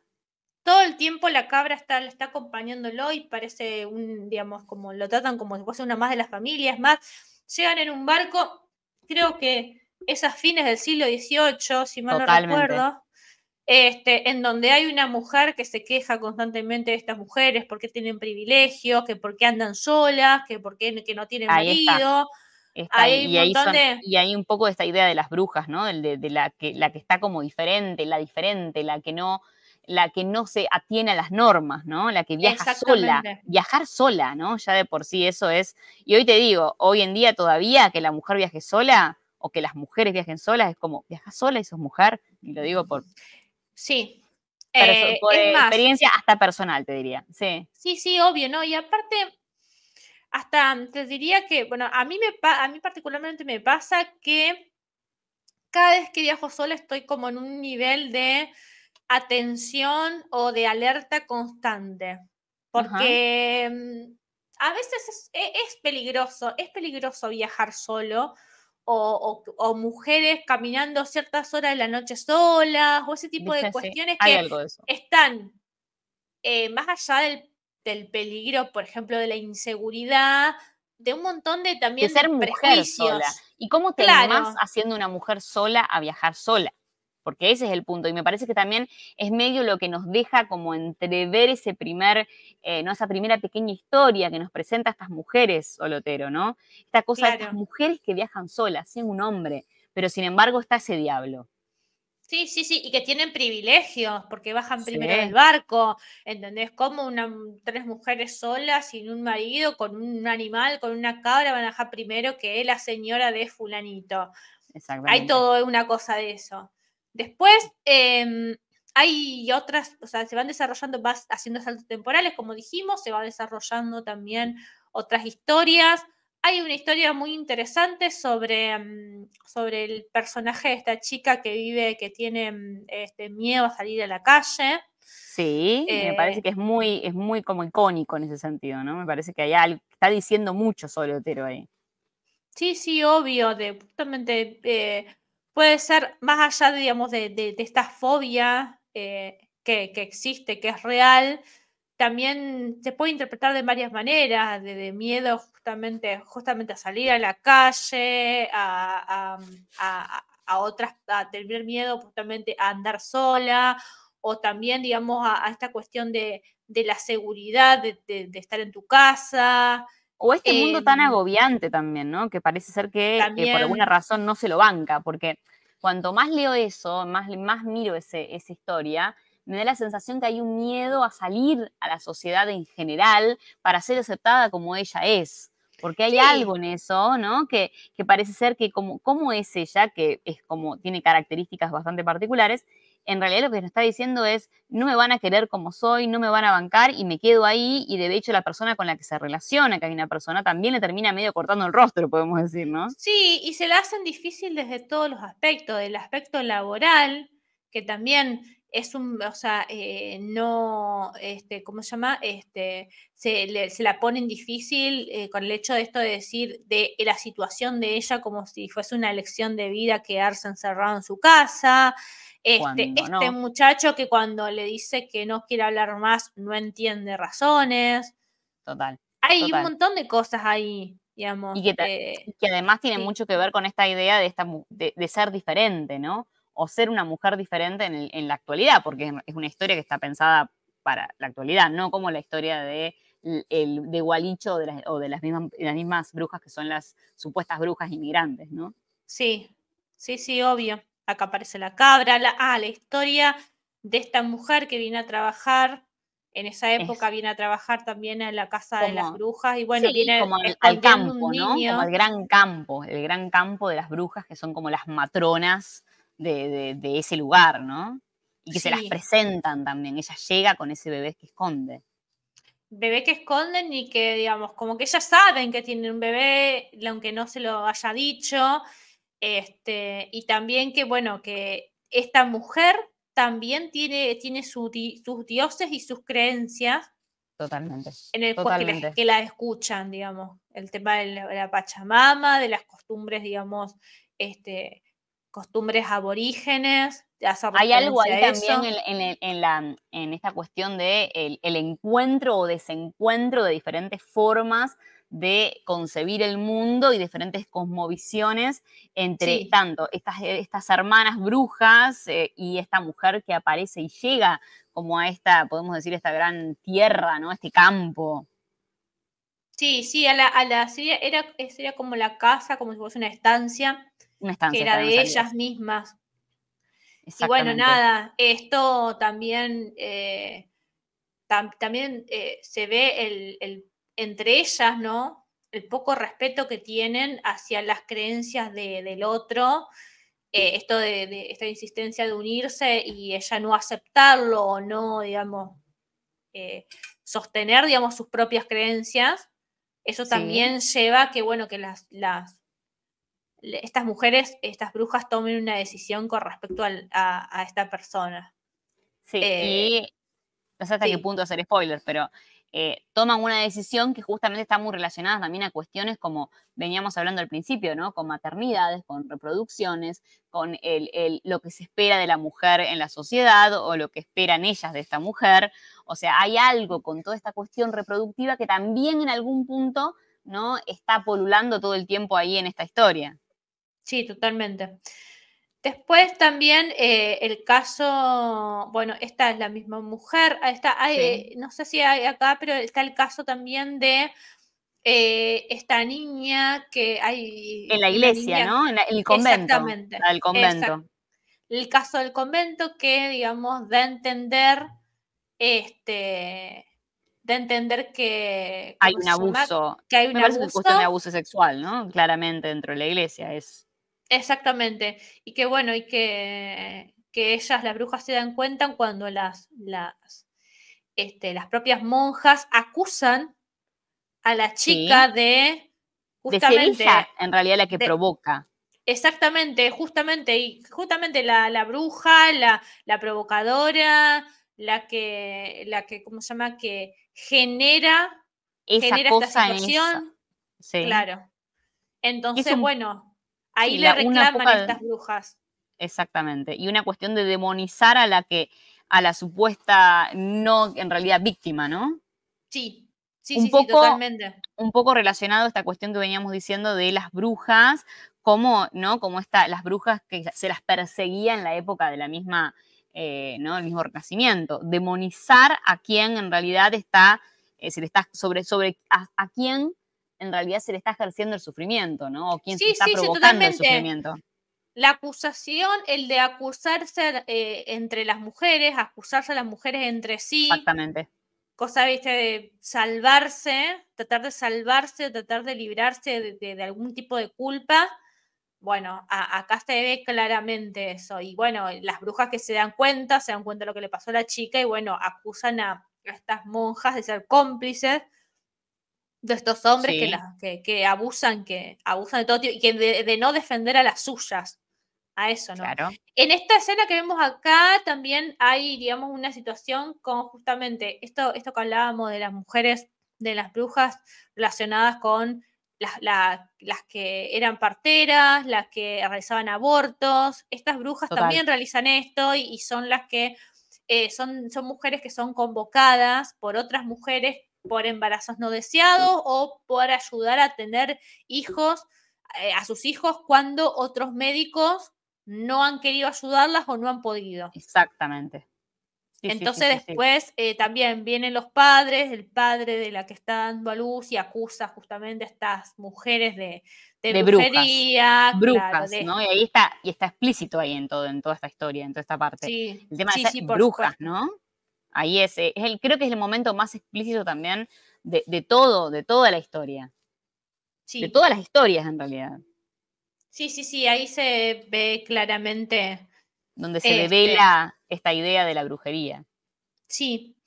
todo el tiempo la cabra está, está acompañándolo y parece un, digamos, como lo tratan como si fuese una más de las familias, más llegan en un barco, creo que esas fines del siglo XVIII, si mal no recuerdo, este, en donde hay una mujer que se queja constantemente de estas mujeres porque tienen privilegios, que porque andan solas, que porque que no tienen marido. y, ahí un poco esta idea de las brujas, ¿no? De, de la, que, la que está como diferente, la diferente, la que no, la que no se atiene a las normas, ¿no? La que viaja sola, viajar sola, ¿no? Ya de por sí eso es. Y hoy te digo, hoy en día todavía que la mujer viaje sola o que las mujeres viajen solas es como viaja sola y sos mujer, y lo digo por Sí. Eh, por experiencia eh hasta personal, te diría. Sí. Sí, sí, obvio, ¿no? Y aparte hasta te diría que, bueno, a mí me a mí particularmente me pasa que cada vez que viajo sola estoy como en un nivel de atención o de alerta constante, porque mm, a veces e, es, peligroso, es peligroso viajar solo. O, mujeres caminando ciertas horas de la noche solas, o ese tipo de cuestiones que están eh, más allá del, peligro, por ejemplo, de la inseguridad, de un montón de también ser ¿Y cómo te haciendo una mujer sola a viajar sola? porque ese es el punto. Y me parece que también es medio lo que nos deja como entrever ese primer, eh, ¿no? Esa primera pequeña historia que nos presenta estas mujeres, Olotero, ¿no? Esta cosa de estas mujeres que viajan solas, sin un hombre, pero sin embargo está ese diablo. Sí, sí, sí, y que tienen privilegios, porque bajan primero del barco, ¿entendés? Como tres mujeres solas, sin un marido, con un animal, con una cabra, van a bajar primero que la señora de fulanito. Hay todo una cosa de eso. Después em, hay otras, o sea, se van desarrollando, vas haciendo saltos temporales, como dijimos, se va desarrollando también otras historias. Hay una historia muy interesante sobre, em, sobre el personaje de esta chica que vive, que tiene em, este, miedo a salir a la calle. Sí, me parece eh, que es muy, es muy como icónico en ese sentido, ¿no? Me parece que hay está diciendo mucho sobre Otero ahí. Sí, sí, obvio, de justamente eh, puede ser más allá, de, de, esta fobia eh, que, existe, que es real, también se puede interpretar de varias maneras, de, miedo justamente, justamente a salir a la calle, a, otras, a tener miedo justamente a andar sola, o también, digamos, a, esta cuestión de, la seguridad, de, de estar en tu casa, o este mundo tan em, agobiante también, ¿no? Que parece ser que, eh, por alguna razón no se lo banca, porque cuanto más leo eso, más, más miro esa historia, me da la sensación que hay un miedo a salir a la sociedad en general para ser aceptada como ella es. Porque hay algo en eso, ¿no? Que, que parece ser que como, como es ella, que es como tiene características bastante particulares, en realidad lo que nos está diciendo es, no me van a querer como soy, no me van a bancar y me quedo ahí y de hecho la persona con la que se relaciona, que hay una persona, también le termina medio cortando el rostro, podemos decir, ¿no? Sí, y se la hacen difícil desde todos los aspectos, del aspecto laboral, que también es un, o sea, eh, no, este, ¿cómo se llama? Este, se, le, se la ponen difícil eh, con el hecho de esto de decir de la situación de ella como si fuese una elección de vida quedarse encerrado en su casa, este, este muchacho que cuando le dice que no quiere hablar más, no entiende razones. Total. Hay un montón de cosas ahí, digamos. Y que, eh, además tiene mucho que ver con esta idea de, esta, de, ser diferente, ¿no? O ser una mujer diferente en, la actualidad, porque es una historia que está pensada para la actualidad, no como la historia de el, de Gualicho o de las, mismas, de las mismas brujas que son las supuestas brujas inmigrantes, ¿no? Sí, sí, sí, obvio acá aparece la cabra, la, ah, la historia de esta mujer que viene a trabajar, en esa época viene a trabajar también en la casa de las brujas y bueno, viene como al campo, ¿no? Como gran campo, el gran campo de las brujas que son como las matronas de, ese lugar, ¿no? Y que se las presentan también, ella llega con ese bebé que esconde bebé que esconden y que, digamos, como que ellas saben que tienen un bebé, aunque no se lo haya dicho, este, y también que, bueno, que esta mujer también tiene, tiene sus dioses y sus creencias. Totalmente. En el Que, la, escuchan, digamos. El tema de la, Pachamama, de las costumbres, digamos, este, costumbres aborígenes. Hay algo ahí también en, esta cuestión de el encuentro o desencuentro de diferentes formas de concebir el mundo y diferentes cosmovisiones entre tanto estas, eh, estas, hermanas brujas eh, y esta mujer que aparece y llega como a esta, podemos decir, esta gran tierra, ¿no? Este campo. Sí, sí, a la, sería, era, como la casa, como si fuese una estancia, una que era de ellas mismas. Y bueno, nada, esto también, eh, también se ve el entre ellas, ¿no? El poco respeto que tienen hacia las creencias del otro, eh, esto de, esta insistencia de unirse y ella no aceptarlo o no, digamos, eh, sostener, digamos, sus propias creencias, eso también lleva que, bueno, que las, las, estas mujeres, estas brujas tomen una decisión con respecto a, esta persona. Sí, eh, no sé hasta qué punto hacer spoilers, pero eh, toman una decisión que justamente está muy relacionada también a cuestiones como veníamos hablando al principio, ¿no? Con maternidades, con reproducciones, con lo que se espera de la mujer en la sociedad o lo que esperan ellas de esta mujer. O sea, hay algo con toda esta cuestión reproductiva que también en algún punto, ¿no? Está polulando todo el tiempo ahí en esta historia. Sí, totalmente. Después también eh, el caso, bueno, esta es la misma mujer, ah, ah, eh, no sé si hay acá, pero está el caso también de eh, esta niña que hay... En la iglesia, ¿no? En el convento. Exactamente. Ah, el convento. el caso del convento que, digamos, da a entender, este, da entender que... Hay un abuso. Que hay un abuso. de abuso sexual, ¿no? Claramente dentro de la iglesia es... Exactamente. Y que bueno, y que, que ellas, las brujas, se dan cuenta cuando las, las, este, las propias monjas acusan a la chica de justamente. en realidad, la que provoca. Exactamente, justamente, y justamente la, bruja, la, la, provocadora, la que, la que, ¿cómo se llama? que genera, esa genera cosa esta situación. Claro. Entonces, bueno. Ahí le reclaman estas brujas. Exactamente. Y una cuestión de demonizar a la que, a la supuesta no, en realidad, víctima, ¿no? Sí, sí, sí, poco, sí, totalmente. Un poco relacionado a esta cuestión que veníamos diciendo de las brujas, como, ¿no? Como está las brujas que se las perseguía en la época de la misma, eh, ¿no? El mismo renacimiento. Demonizar a quien en realidad está, es eh, se le está sobre, sobre a, a quien en realidad se le está ejerciendo el sufrimiento, ¿no? O quién se está sí, provocando el sufrimiento. La acusación, el de acusarse eh, entre las mujeres, acusarse a las mujeres entre sí. Exactamente. Cosa, viste, de salvarse, tratar de salvarse, tratar de librarse de, algún tipo de culpa. Bueno, acá se ve claramente eso. Y bueno, las brujas que se dan cuenta, se dan cuenta de lo que le pasó a la chica y bueno, acusan a estas monjas de ser cómplices de estos hombres que, que, abusan, que abusan de todo y que de, no defender a las suyas. A eso, ¿no? Claro. En esta escena que vemos acá también hay, digamos, una situación con justamente esto, esto que hablábamos de las mujeres, de las brujas relacionadas con las, que eran parteras, las que realizaban abortos. Estas brujas también realizan esto y, son las que eh, son, son mujeres que son convocadas por otras mujeres por embarazos no deseados o por ayudar a tener hijos, eh, a sus hijos, cuando otros médicos no han querido ayudarlas o no han podido. Exactamente. Entonces después eh, también vienen los padres, el padre de la que está dando a luz y acusa justamente a estas mujeres de, de, brujería. Brujas, ¿no? Y ahí está, y está explícito ahí en todo, en toda esta historia, en toda esta parte. el tema de brujas, ¿no? Ahí eh, es, el, creo que es el momento más explícito también de, todo, de toda la historia. De todas las historias en realidad. Sí, sí, sí, ahí se ve claramente. Donde se revela este esta idea de la brujería. Sí.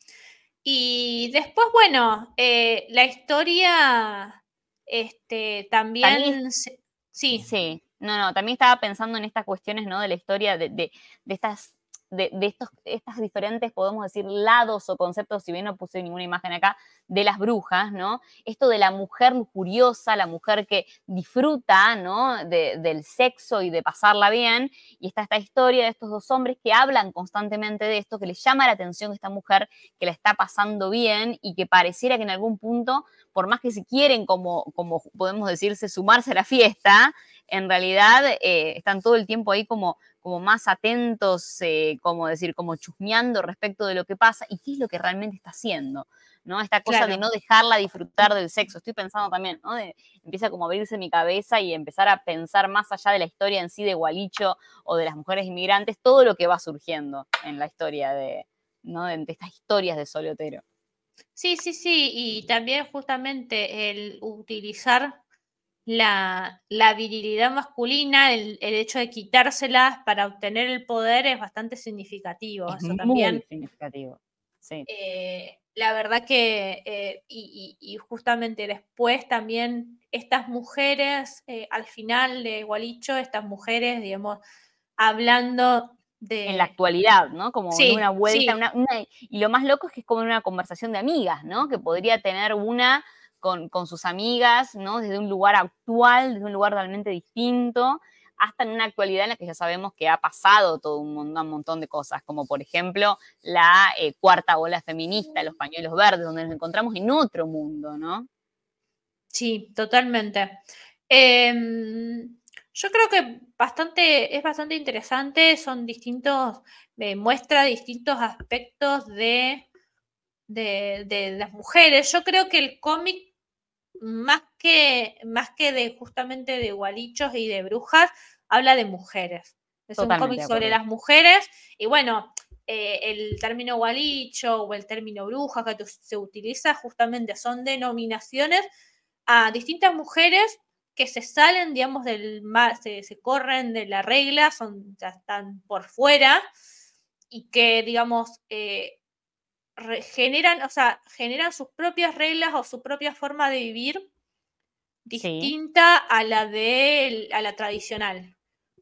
Y después, bueno, eh, la historia este, también. sí. Sí. No, no, también estaba pensando en estas cuestiones, ¿no? De la historia, de estas de, estos, estas diferentes, podemos decir, lados o conceptos, si bien no puse ninguna imagen acá, de las brujas, ¿no? Esto de la mujer lujuriosa, la mujer que disfruta, ¿no? De, del sexo y de pasarla bien. Y está esta historia de estos dos hombres que hablan constantemente de esto, que les llama la atención esta mujer que la está pasando bien y que pareciera que en algún punto, por más que se quieren, como, como podemos decirse, sumarse a la fiesta, en realidad eh, están todo el tiempo ahí como, como más atentos, eh, como decir, como chusmeando respecto de lo que pasa y qué es lo que realmente está haciendo. ¿no? Esta cosa de no dejarla disfrutar del sexo. Estoy pensando también, ¿no? empieza como a abrirse mi cabeza y empezar a pensar más allá de la historia en sí de Gualicho o de las mujeres inmigrantes, todo lo que va surgiendo en la historia de, ¿no? de, estas historias de Solotero. Sí, sí, sí, y también justamente el utilizar la, la virilidad masculina, el, hecho de quitárselas para obtener el poder es bastante significativo. también. significativo. Sí. Eh, la verdad que, eh, y, justamente después también estas mujeres, eh, al final de Gualicho, estas mujeres, digamos, hablando de... En la actualidad, ¿no? Como una vuelta, una, y lo más loco es que es como una conversación de amigas, ¿no? Que podría tener una con, sus amigas, ¿no? Desde un lugar actual, desde un lugar realmente distinto, hasta en una actualidad en la que ya sabemos que ha pasado todo un, montón, un montón de cosas, como por ejemplo la eh, cuarta ola feminista, los pañuelos verdes, donde nos encontramos en otro mundo, ¿no? Sí, totalmente. Em, yo creo que bastante, es bastante interesante, son distintos, muestra distintos aspectos de, de, las mujeres. Yo creo que el cómic más que, más que de justamente de gualichos y de brujas, habla de mujeres. Es un cómic sobre las mujeres y bueno, eh, el término gualicho o el término bruja que se utiliza justamente son denominaciones a distintas mujeres que se salen, digamos, del se, corren de la regla, son, ya están por fuera y que, digamos, eh, generan, o sea, generan sus propias reglas o su propia forma de vivir distinta a la de la tradicional.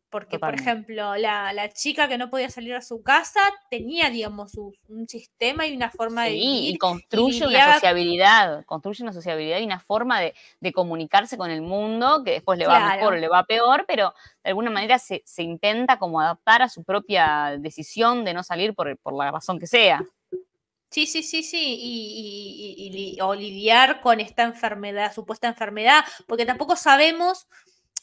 Porque, por ejemplo, la, chica que no podía salir a su casa tenía, digamos, un sistema y una forma de vivir. Y construye una sociabilidad, construye una sociabilidad y una forma de, comunicarse con el mundo, que después le va mejor o le va peor, pero de alguna manera se, intenta como adaptar a su propia decisión de no salir por, por la razón que sea. Sí, sí, sí, sí, y, o lidiar con esta enfermedad, supuesta enfermedad, porque tampoco sabemos,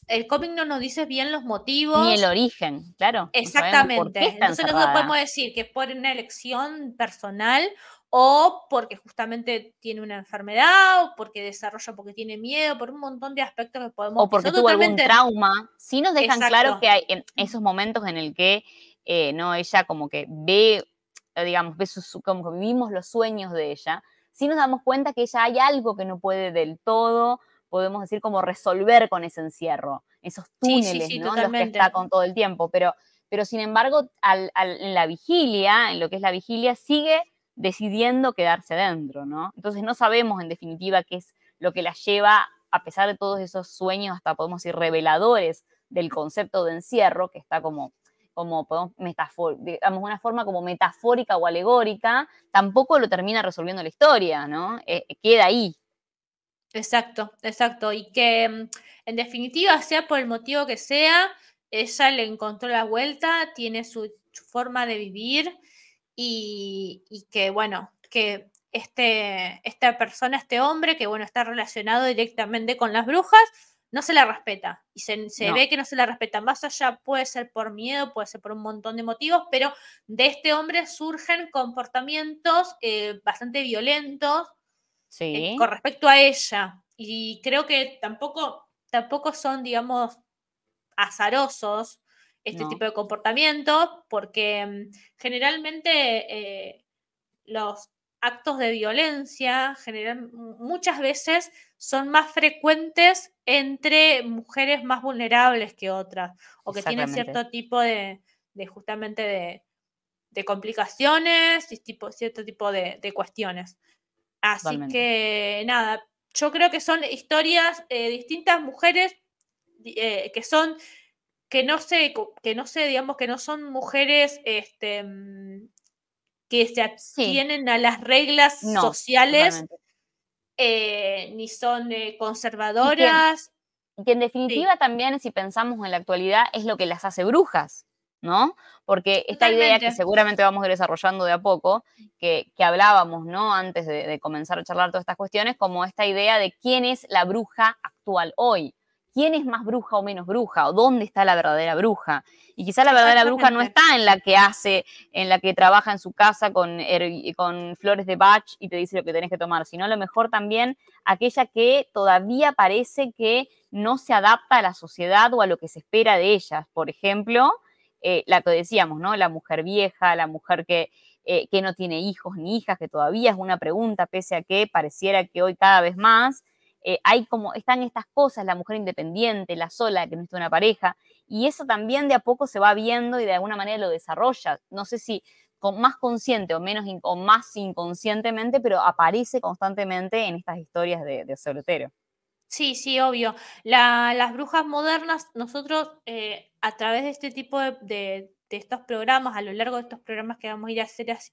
el cómic no nos dice bien los motivos. Ni el origen, claro. Exactamente. No Entonces nosotros podemos decir que es por una elección personal o porque justamente tiene una enfermedad, o porque desarrolla, porque tiene miedo, por un montón de aspectos que podemos... O porque tuvo algún trauma. Sí nos dejan claro que hay esos momentos en el que eh, no ella como que ve eh, digamos, como vivimos los sueños de ella, sí nos damos cuenta que ya hay algo que no puede del todo, podemos decir, como resolver con ese encierro, esos túneles, ¿no? Los que está con todo el tiempo, pero, pero sin embargo, en la vigilia, en lo que es la vigilia, sigue decidiendo quedarse adentro, ¿no? Entonces no sabemos en definitiva qué es lo que la lleva, a pesar de todos esos sueños, hasta podemos decir reveladores del concepto de encierro, que está como como digamos, una forma como metafórica o alegórica, tampoco lo termina resolviendo la historia, ¿no? Eh, eh, queda ahí. Exacto, exacto. Y que mm, en definitiva, sea por el motivo que sea, ella le encontró la vuelta, tiene su, forma de vivir y, y que, bueno, que este, esta persona, este hombre, que, bueno, está relacionado directamente con las brujas, no se la respeta y se, ve que no se la respeta, Más allá puede ser por miedo, puede ser por un montón de motivos, pero de este hombre surgen comportamientos eh, bastante violentos eh, con respecto a ella. Y creo que tampoco, tampoco son, digamos, azarosos este tipo de comportamientos, porque mm, generalmente eh, los actos de violencia muchas veces son más frecuentes entre mujeres más vulnerables que otras o que tienen cierto tipo de, justamente de, complicaciones y cierto tipo de, cuestiones. Así que nada, yo creo que son historias eh, distintas mujeres eh, que son que no sé, que no sé digamos que no son mujeres este mm, que se atienen a las reglas sociales, eh, ni son eh, conservadoras. Y que, en definitiva también, si pensamos en la actualidad, es lo que las hace brujas, ¿no? Porque esta idea que seguramente vamos a ir desarrollando de a poco, que, hablábamos, ¿no? Antes de comenzar a charlar todas estas cuestiones, como esta idea de quién es la bruja actual hoy quién es más bruja o menos bruja, o dónde está la verdadera bruja. Y quizá la verdadera bruja no está en la que hace, en la que trabaja en su casa con, flores de bach y te dice lo que tenés que tomar, sino a lo mejor también aquella que todavía parece que no se adapta a la sociedad o a lo que se espera de ellas. Por ejemplo, eh, la que decíamos, ¿no? La mujer vieja, la mujer que, eh, que no tiene hijos ni hijas, que todavía es una pregunta, pese a que pareciera que hoy cada vez más eh, hay como, están estas cosas, la mujer independiente, la sola, que no está una pareja, y eso también de a poco se va viendo y de alguna manera lo desarrolla. No sé si con, más consciente o menos o más inconscientemente, pero aparece constantemente en estas historias de, soltero. Sí, sí, obvio. las brujas modernas, nosotros eh, a través de este tipo de, estos programas, a lo largo de estos programas que vamos a ir, a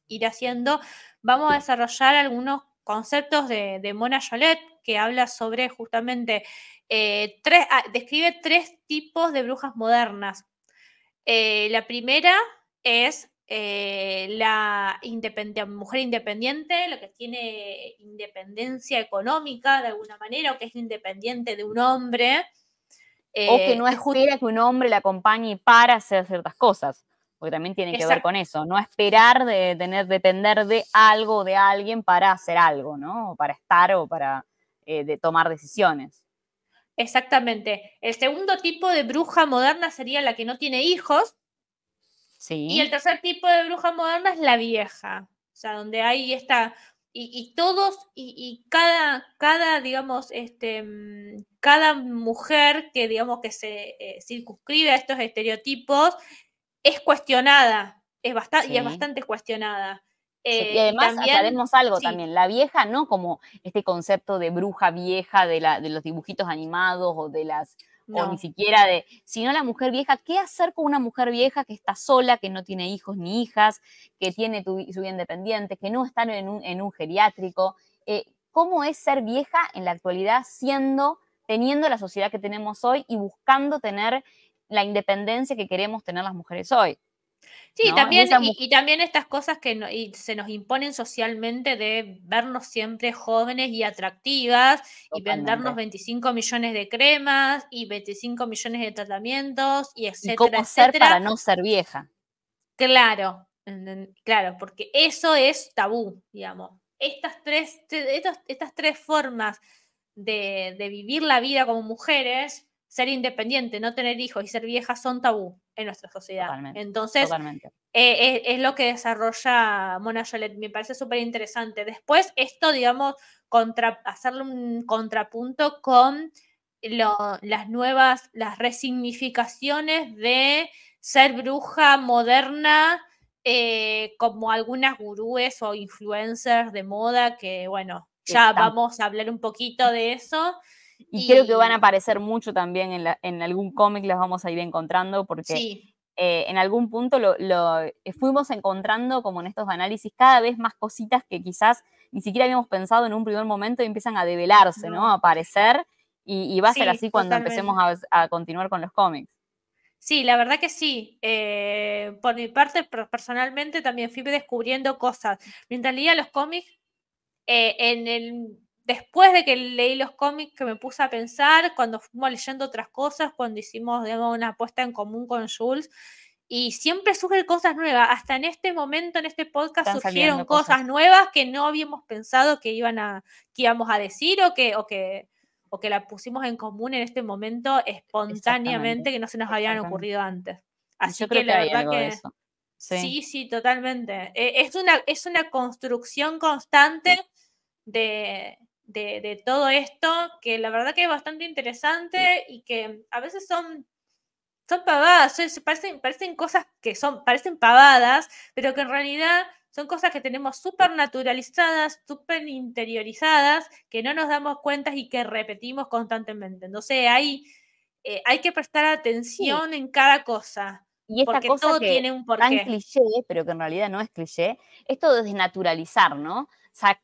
ir haciendo, vamos a desarrollar algunos conceptos de, Mona Jolette, que habla sobre justamente, eh, tres, ah, describe tres tipos de brujas modernas. Eh, la primera es eh, la mujer independiente, la que tiene independencia económica de alguna manera, o que es independiente de un hombre. o que no es espera que un hombre la acompañe para hacer ciertas cosas, porque también tiene que ver con eso, no esperar de tener, depender de algo o de alguien para hacer algo, ¿no? O para estar o para eh, de tomar decisiones. Exactamente. El segundo tipo de bruja moderna sería la que no tiene hijos. Sí. Y el tercer tipo de bruja moderna es la vieja. O sea, donde hay esta. Y, todos, y, cada, cada, digamos, este, mm, cada mujer que, digamos, que se eh, circunscribe a estos estereotipos es cuestionada. Es Y es bastante cuestionada y eh, además también, algo también, la vieja no como este concepto de bruja vieja de, la, de los dibujitos animados o de las, ni siquiera de, sino la mujer vieja, ¿qué hacer con una mujer vieja que está sola, que no tiene hijos ni hijas, que tiene su vida independiente, que no está en un, geriátrico? Eh, ¿Cómo es ser vieja en la actualidad siendo, teniendo la sociedad que tenemos hoy y buscando tener la independencia que queremos tener las mujeres hoy? Sí, también, y, también estas cosas que se nos imponen socialmente de vernos siempre jóvenes y atractivas y vendernos 25 millones de cremas y 25 millones de tratamientos y etcétera, para no ser vieja. Claro, claro, porque eso es tabú, digamos. Estas tres, tres formas de vivir la vida como mujeres ser independiente, no tener hijos y ser vieja son tabú en nuestra sociedad. Entonces, e, e, es, lo que desarrolla Mona Jolet, me parece súper interesante. Después, esto, digamos, hacerle un contrapunto con las nuevas, las resignificaciones de ser bruja moderna, eh, como algunas gurúes o influencers de moda, que bueno, ya vamos a hablar un poquito de eso. Y, creo que van a aparecer mucho también en, algún cómic, las vamos a ir encontrando porque eh, en algún punto lo, eh, fuimos encontrando como en estos análisis cada vez más cositas que quizás ni siquiera habíamos pensado en un primer momento y empiezan a develarse, ¿no? A aparecer y, va a ser así cuando empecemos a, continuar con los cómics. Sí, la verdad que sí. Eh, por mi parte, personalmente también fui descubriendo cosas. Mientras leía los cómics, en el después de que leí los cómics que me puse a pensar, cuando fuimos leyendo otras cosas, cuando hicimos una apuesta en común con Jules. Y siempre surgen cosas nuevas. Hasta en este momento, en este podcast, surgieron cosas, nuevas que no habíamos pensado que iban a, que íbamos a decir o que, o que, o que la pusimos en común en este momento espontáneamente que no se nos habían ocurrido antes. Así que la verdad que. Sí. sí. totalmente. E, es, una, es una construcción constante de, de, todo esto, que la verdad que es bastante interesante y que a veces son, son pavadas, parecen, parecen cosas que son, parecen pavadas, pero que en realidad son cosas que tenemos súper naturalizadas, súper interiorizadas, que no nos damos cuenta y que repetimos constantemente. Entonces, sé, eh, hay, que prestar atención en cada cosa. Y esta cosa tiene un porqué. tan cliché, pero que en realidad no es cliché, esto de desnaturalizar, ¿no?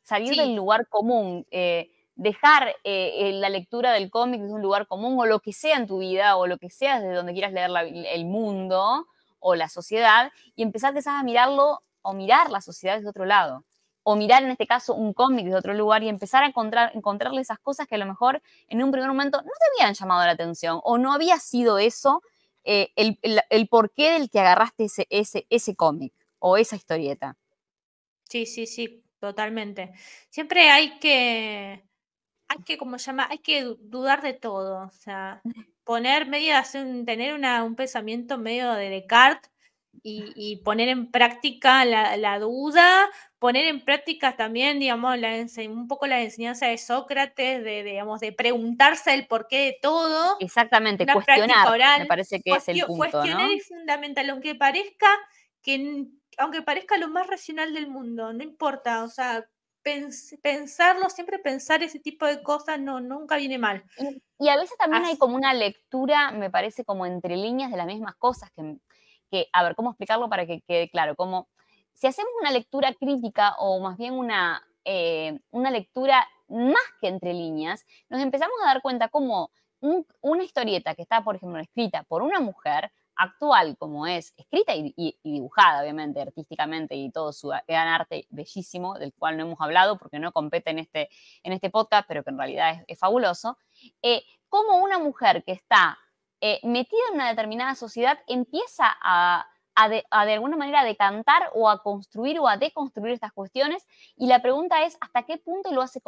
salir del lugar común, eh, dejar eh, la lectura del cómic de un lugar común o lo que sea en tu vida o lo que sea desde donde quieras leer el mundo o la sociedad y empezar quizás a mirarlo o mirar la sociedad desde otro lado o mirar en este caso un cómic de otro lugar y empezar a encontrar, encontrarle esas cosas que a lo mejor en un primer momento no te habían llamado la atención o no había sido eso eh, el, el, el, porqué del que agarraste ese, ese, ese cómic o esa historieta. Sí, sí, sí, totalmente. Siempre hay que, hay que, como llama, hay que dudar de todo, o sea, poner medidas, tener una, un pensamiento medio de Descartes y, poner en práctica la, duda, poner en práctica también, digamos, la, un poco la enseñanza de Sócrates, de, digamos, de preguntarse el porqué de todo. Exactamente, cuestionar, me parece que es el punto, Cuestionar es fundamental, aunque parezca que aunque parezca lo más racional del mundo, no importa, o sea, pensarlo, siempre pensar ese tipo de cosas no, nunca viene mal. Y, a veces también hay como una lectura, me parece, como entre líneas de las mismas cosas que a ver, ¿cómo explicarlo para que quede claro? Como si hacemos una lectura crítica o más bien una, eh, una lectura más que entre líneas, nos empezamos a dar cuenta cómo una historieta que está, por ejemplo, escrita por una mujer, actual como es, escrita y, dibujada, obviamente, artísticamente y todo su gran arte bellísimo, del cual no hemos hablado porque no compete en este, en este podcast, pero que en realidad es, fabuloso, eh, como una mujer que está eh, metido en una determinada sociedad, empieza a, de, alguna manera decantar o a construir o a deconstruir estas cuestiones. Y la pregunta es, ¿hasta qué punto lo hace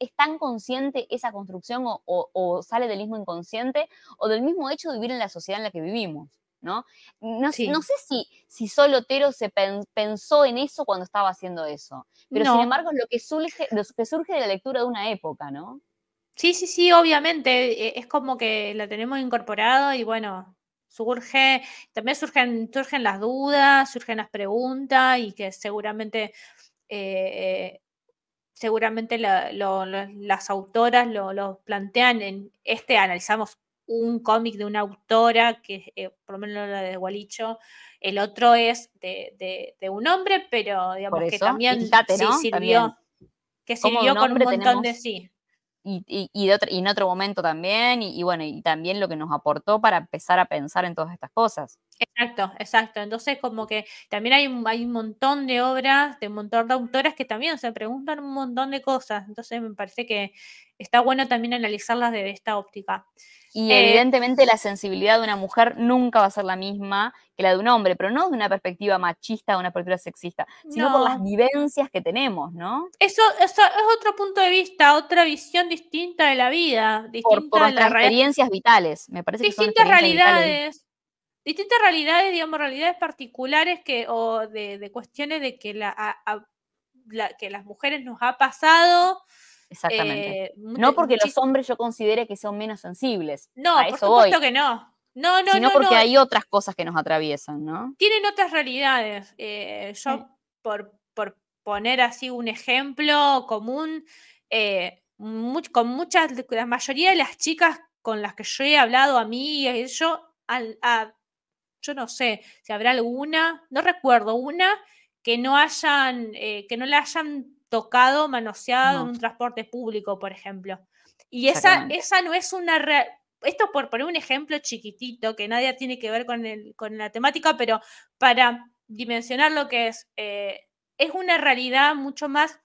es tan consciente esa construcción o, sale del mismo inconsciente o del mismo hecho de vivir en la sociedad en la que vivimos? ¿no? No, no, sé si, si solo Tero se pensó en eso cuando estaba haciendo eso, pero sin embargo es lo que surge, lo que surge de la lectura de una época, ¿no? Sí, sí, sí, obviamente. E, es como que lo tenemos incorporado y bueno, surge, también surgen, surgen las dudas, surgen las preguntas y que seguramente, eh, seguramente las autoras lo, plantean en este, analizamos un cómic de una autora, que eh, por lo menos la de Gualicho, el otro es de, de, un hombre, pero digamos que también, sí, sirvió, que con un montón de sí y, y, de en otro momento también, y, bueno, y también lo que nos aportó para empezar a pensar en todas estas cosas. Exacto, exacto. Entonces, como que también hay, un- hay un montón de obras de un montón de autoras que también se preguntan un montón de cosas. Entonces, me parece que está bueno también analizarlas desde esta óptica. Y eh, evidentemente la sensibilidad de una mujer nunca va a ser la misma que la de un hombre, pero no de una perspectiva machista o una perspectiva sexista, sino por las vivencias que tenemos, ¿no? Eso, es otro punto de vista, otra visión distinta de la vida, Por, experiencias vitales. Me parece que distintas realidades distintas realidades, digamos, realidades particulares que, o de, cuestiones de que, la, que las mujeres nos ha pasado. Exactamente. Eh, no porque los hombres yo considere que son menos sensibles. No, por supuesto que no. No, no, sino no, porque hay otras cosas que nos atraviesan, ¿no? Tienen otras realidades. Eh, yo, por, poner así un ejemplo común, eh, con muchas, la mayoría de las chicas con las que yo he hablado, amigas, yo, al, a, yo no sé si habrá alguna, no recuerdo una que no hayan, eh, que no la hayan tocado, manoseado en un transporte público, por ejemplo. Y esa, esa no es una re... esto por poner un ejemplo chiquitito que nadie tiene que ver con, la temática, pero para dimensionar lo que es, eh, es una realidad mucho más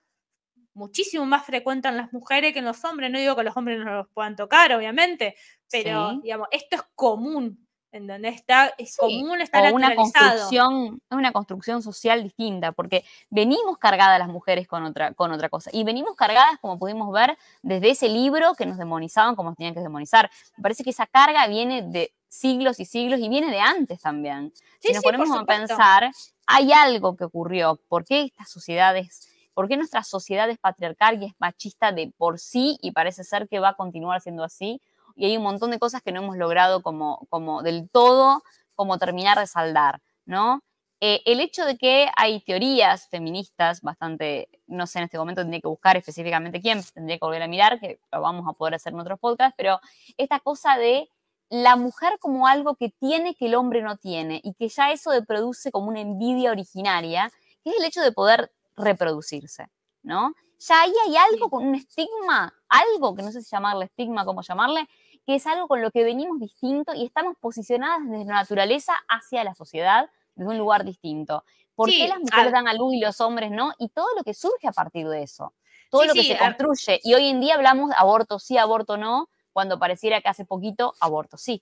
muchísimo más frecuente en las mujeres que en los hombres. No digo que los hombres no los puedan tocar, obviamente, pero digamos, esto es común. ¿Entendés? Está, es común, estar o una construcción, una construcción social distinta, porque venimos cargadas las mujeres con otra, con otra cosa. Y venimos cargadas, como pudimos ver, desde ese libro que nos demonizaban como tenían que demonizar. Me parece que esa carga viene de siglos y siglos y viene de antes también. si nos ponemos a pensar, hay algo que ocurrió. ¿Por qué estas sociedades ¿Por qué nuestra sociedad es patriarcal y es machista de por sí y parece ser que va a continuar siendo así? y hay un montón de cosas que no hemos logrado como, como del todo, como terminar de saldar, ¿no? Eh, el hecho de que hay teorías feministas bastante, no sé, en este momento tendría que buscar específicamente quién, tendría que volver a mirar, que lo vamos a poder hacer en otros podcasts, pero esta cosa de la mujer como algo que tiene que el hombre no tiene y que ya eso le produce como una envidia originaria, que es el hecho de poder reproducirse, ¿no? Ya ahí hay algo con un estigma, algo que no sé si llamarle estigma, cómo llamarle, que es algo con lo que venimos distinto y estamos posicionadas desde la naturaleza hacia la sociedad desde un lugar distinto. ¿Por qué las mujeres dan a luz y los hombres no? Y todo lo que surge a partir de eso, todo lo que se construye. Y hoy en día hablamos aborto sí, aborto no, cuando pareciera que hace poquito aborto sí.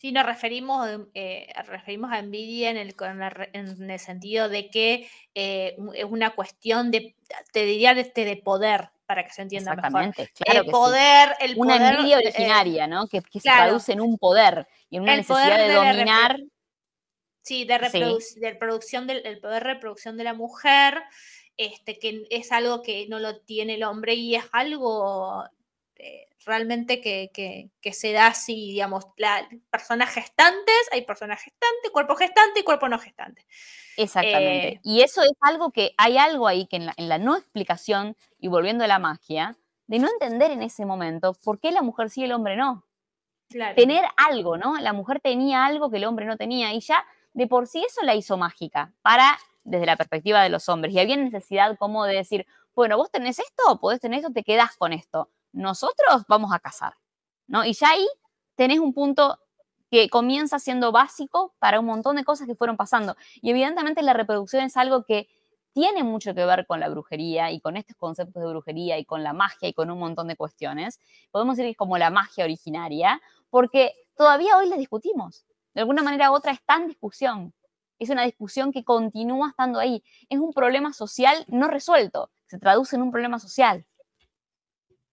Sí, nos referimos, em, eh, referimos a envidia en el, en el sentido de que eh, es una cuestión de, te diría, de, este, de poder, para que se entienda Exactamente, mejor. el poder, el una poder, envidia eh, originaria, ¿no? Que, se traduce en un poder y en una necesidad de, dominar. sí, de, de reproducción del el poder de reproducción de la mujer, este, que es algo que no lo tiene el hombre y es algo realmente que, se da así, digamos, la, personas gestantes, hay personas gestantes, cuerpo gestante y cuerpo no gestante. Exactamente. Eh, y eso es algo que hay algo ahí que en la, no explicación, y volviendo a la magia, de no entender en ese momento por qué la mujer sí y el hombre no. Tener algo, ¿no? La mujer tenía algo que el hombre no tenía y ya de por sí eso la hizo mágica, para desde la perspectiva de los hombres. Y había necesidad como de decir, bueno, vos tenés esto, podés tener esto, te quedás con esto nosotros vamos a casar, ¿no? Y ya ahí tenés un punto que comienza siendo básico para un montón de cosas que fueron pasando. Y evidentemente la reproducción es algo que tiene mucho que ver con la brujería y con estos conceptos de brujería y con la magia y con un montón de cuestiones. Podemos decir que es como la magia originaria, porque todavía hoy la discutimos. De alguna manera u otra está en discusión. Es una discusión que continúa estando ahí. Es un problema social no resuelto. Se traduce en un problema social.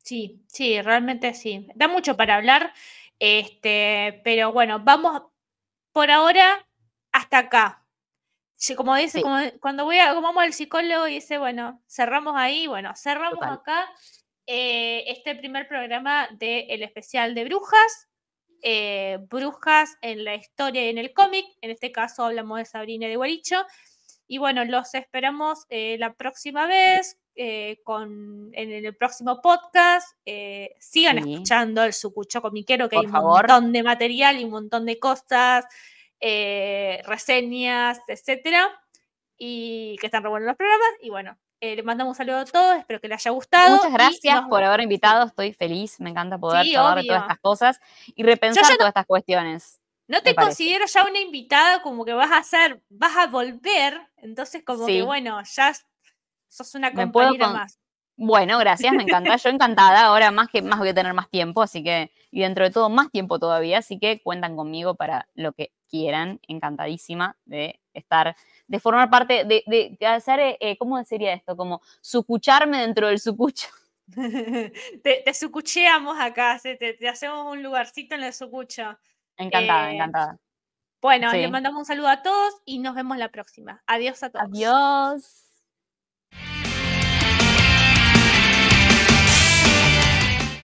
Sí, sí, realmente sí. Da mucho para hablar, este, pero bueno, vamos por ahora hasta acá. Como dice, cuando voy como vamos al psicólogo y dice, bueno, cerramos ahí, bueno, cerramos acá eh, este primer programa del el especial de brujas, eh, brujas en la historia y en el cómic, en este caso hablamos de Sabrina de Guaricho, y bueno, los esperamos eh, la próxima vez eh, con, en, el próximo podcast. Eh, sigan escuchando el Sucucho Comiquero, que hay un montón de material y un montón de cosas, eh, reseñas, etcétera. Y que están re buenos los programas. Y bueno, eh, le mandamos un saludo a todos, espero que les haya gustado. Muchas gracias por haber invitado, estoy feliz, me encanta poder sí, todas estas cosas y repensar todas estas cuestiones. No te considero ya una invitada, como que vas a hacer vas a volver, entonces como que bueno, ya Sos una compañera más. Bueno, gracias, me encanta. Yo encantada. Ahora más que más voy a tener más tiempo, así que, y dentro de todo, más tiempo todavía. Así que cuentan conmigo para lo que quieran. Encantadísima de estar, de formar parte, de, hacer, eh, eh, ¿cómo sería esto? Como sucucharme dentro del sucucho. te, sucucheamos acá, te, hacemos un lugarcito en el sucucho. Encantada, eh, encantada. Bueno, les mandamos un saludo a todos y nos vemos la próxima. Adiós a todos. Adiós.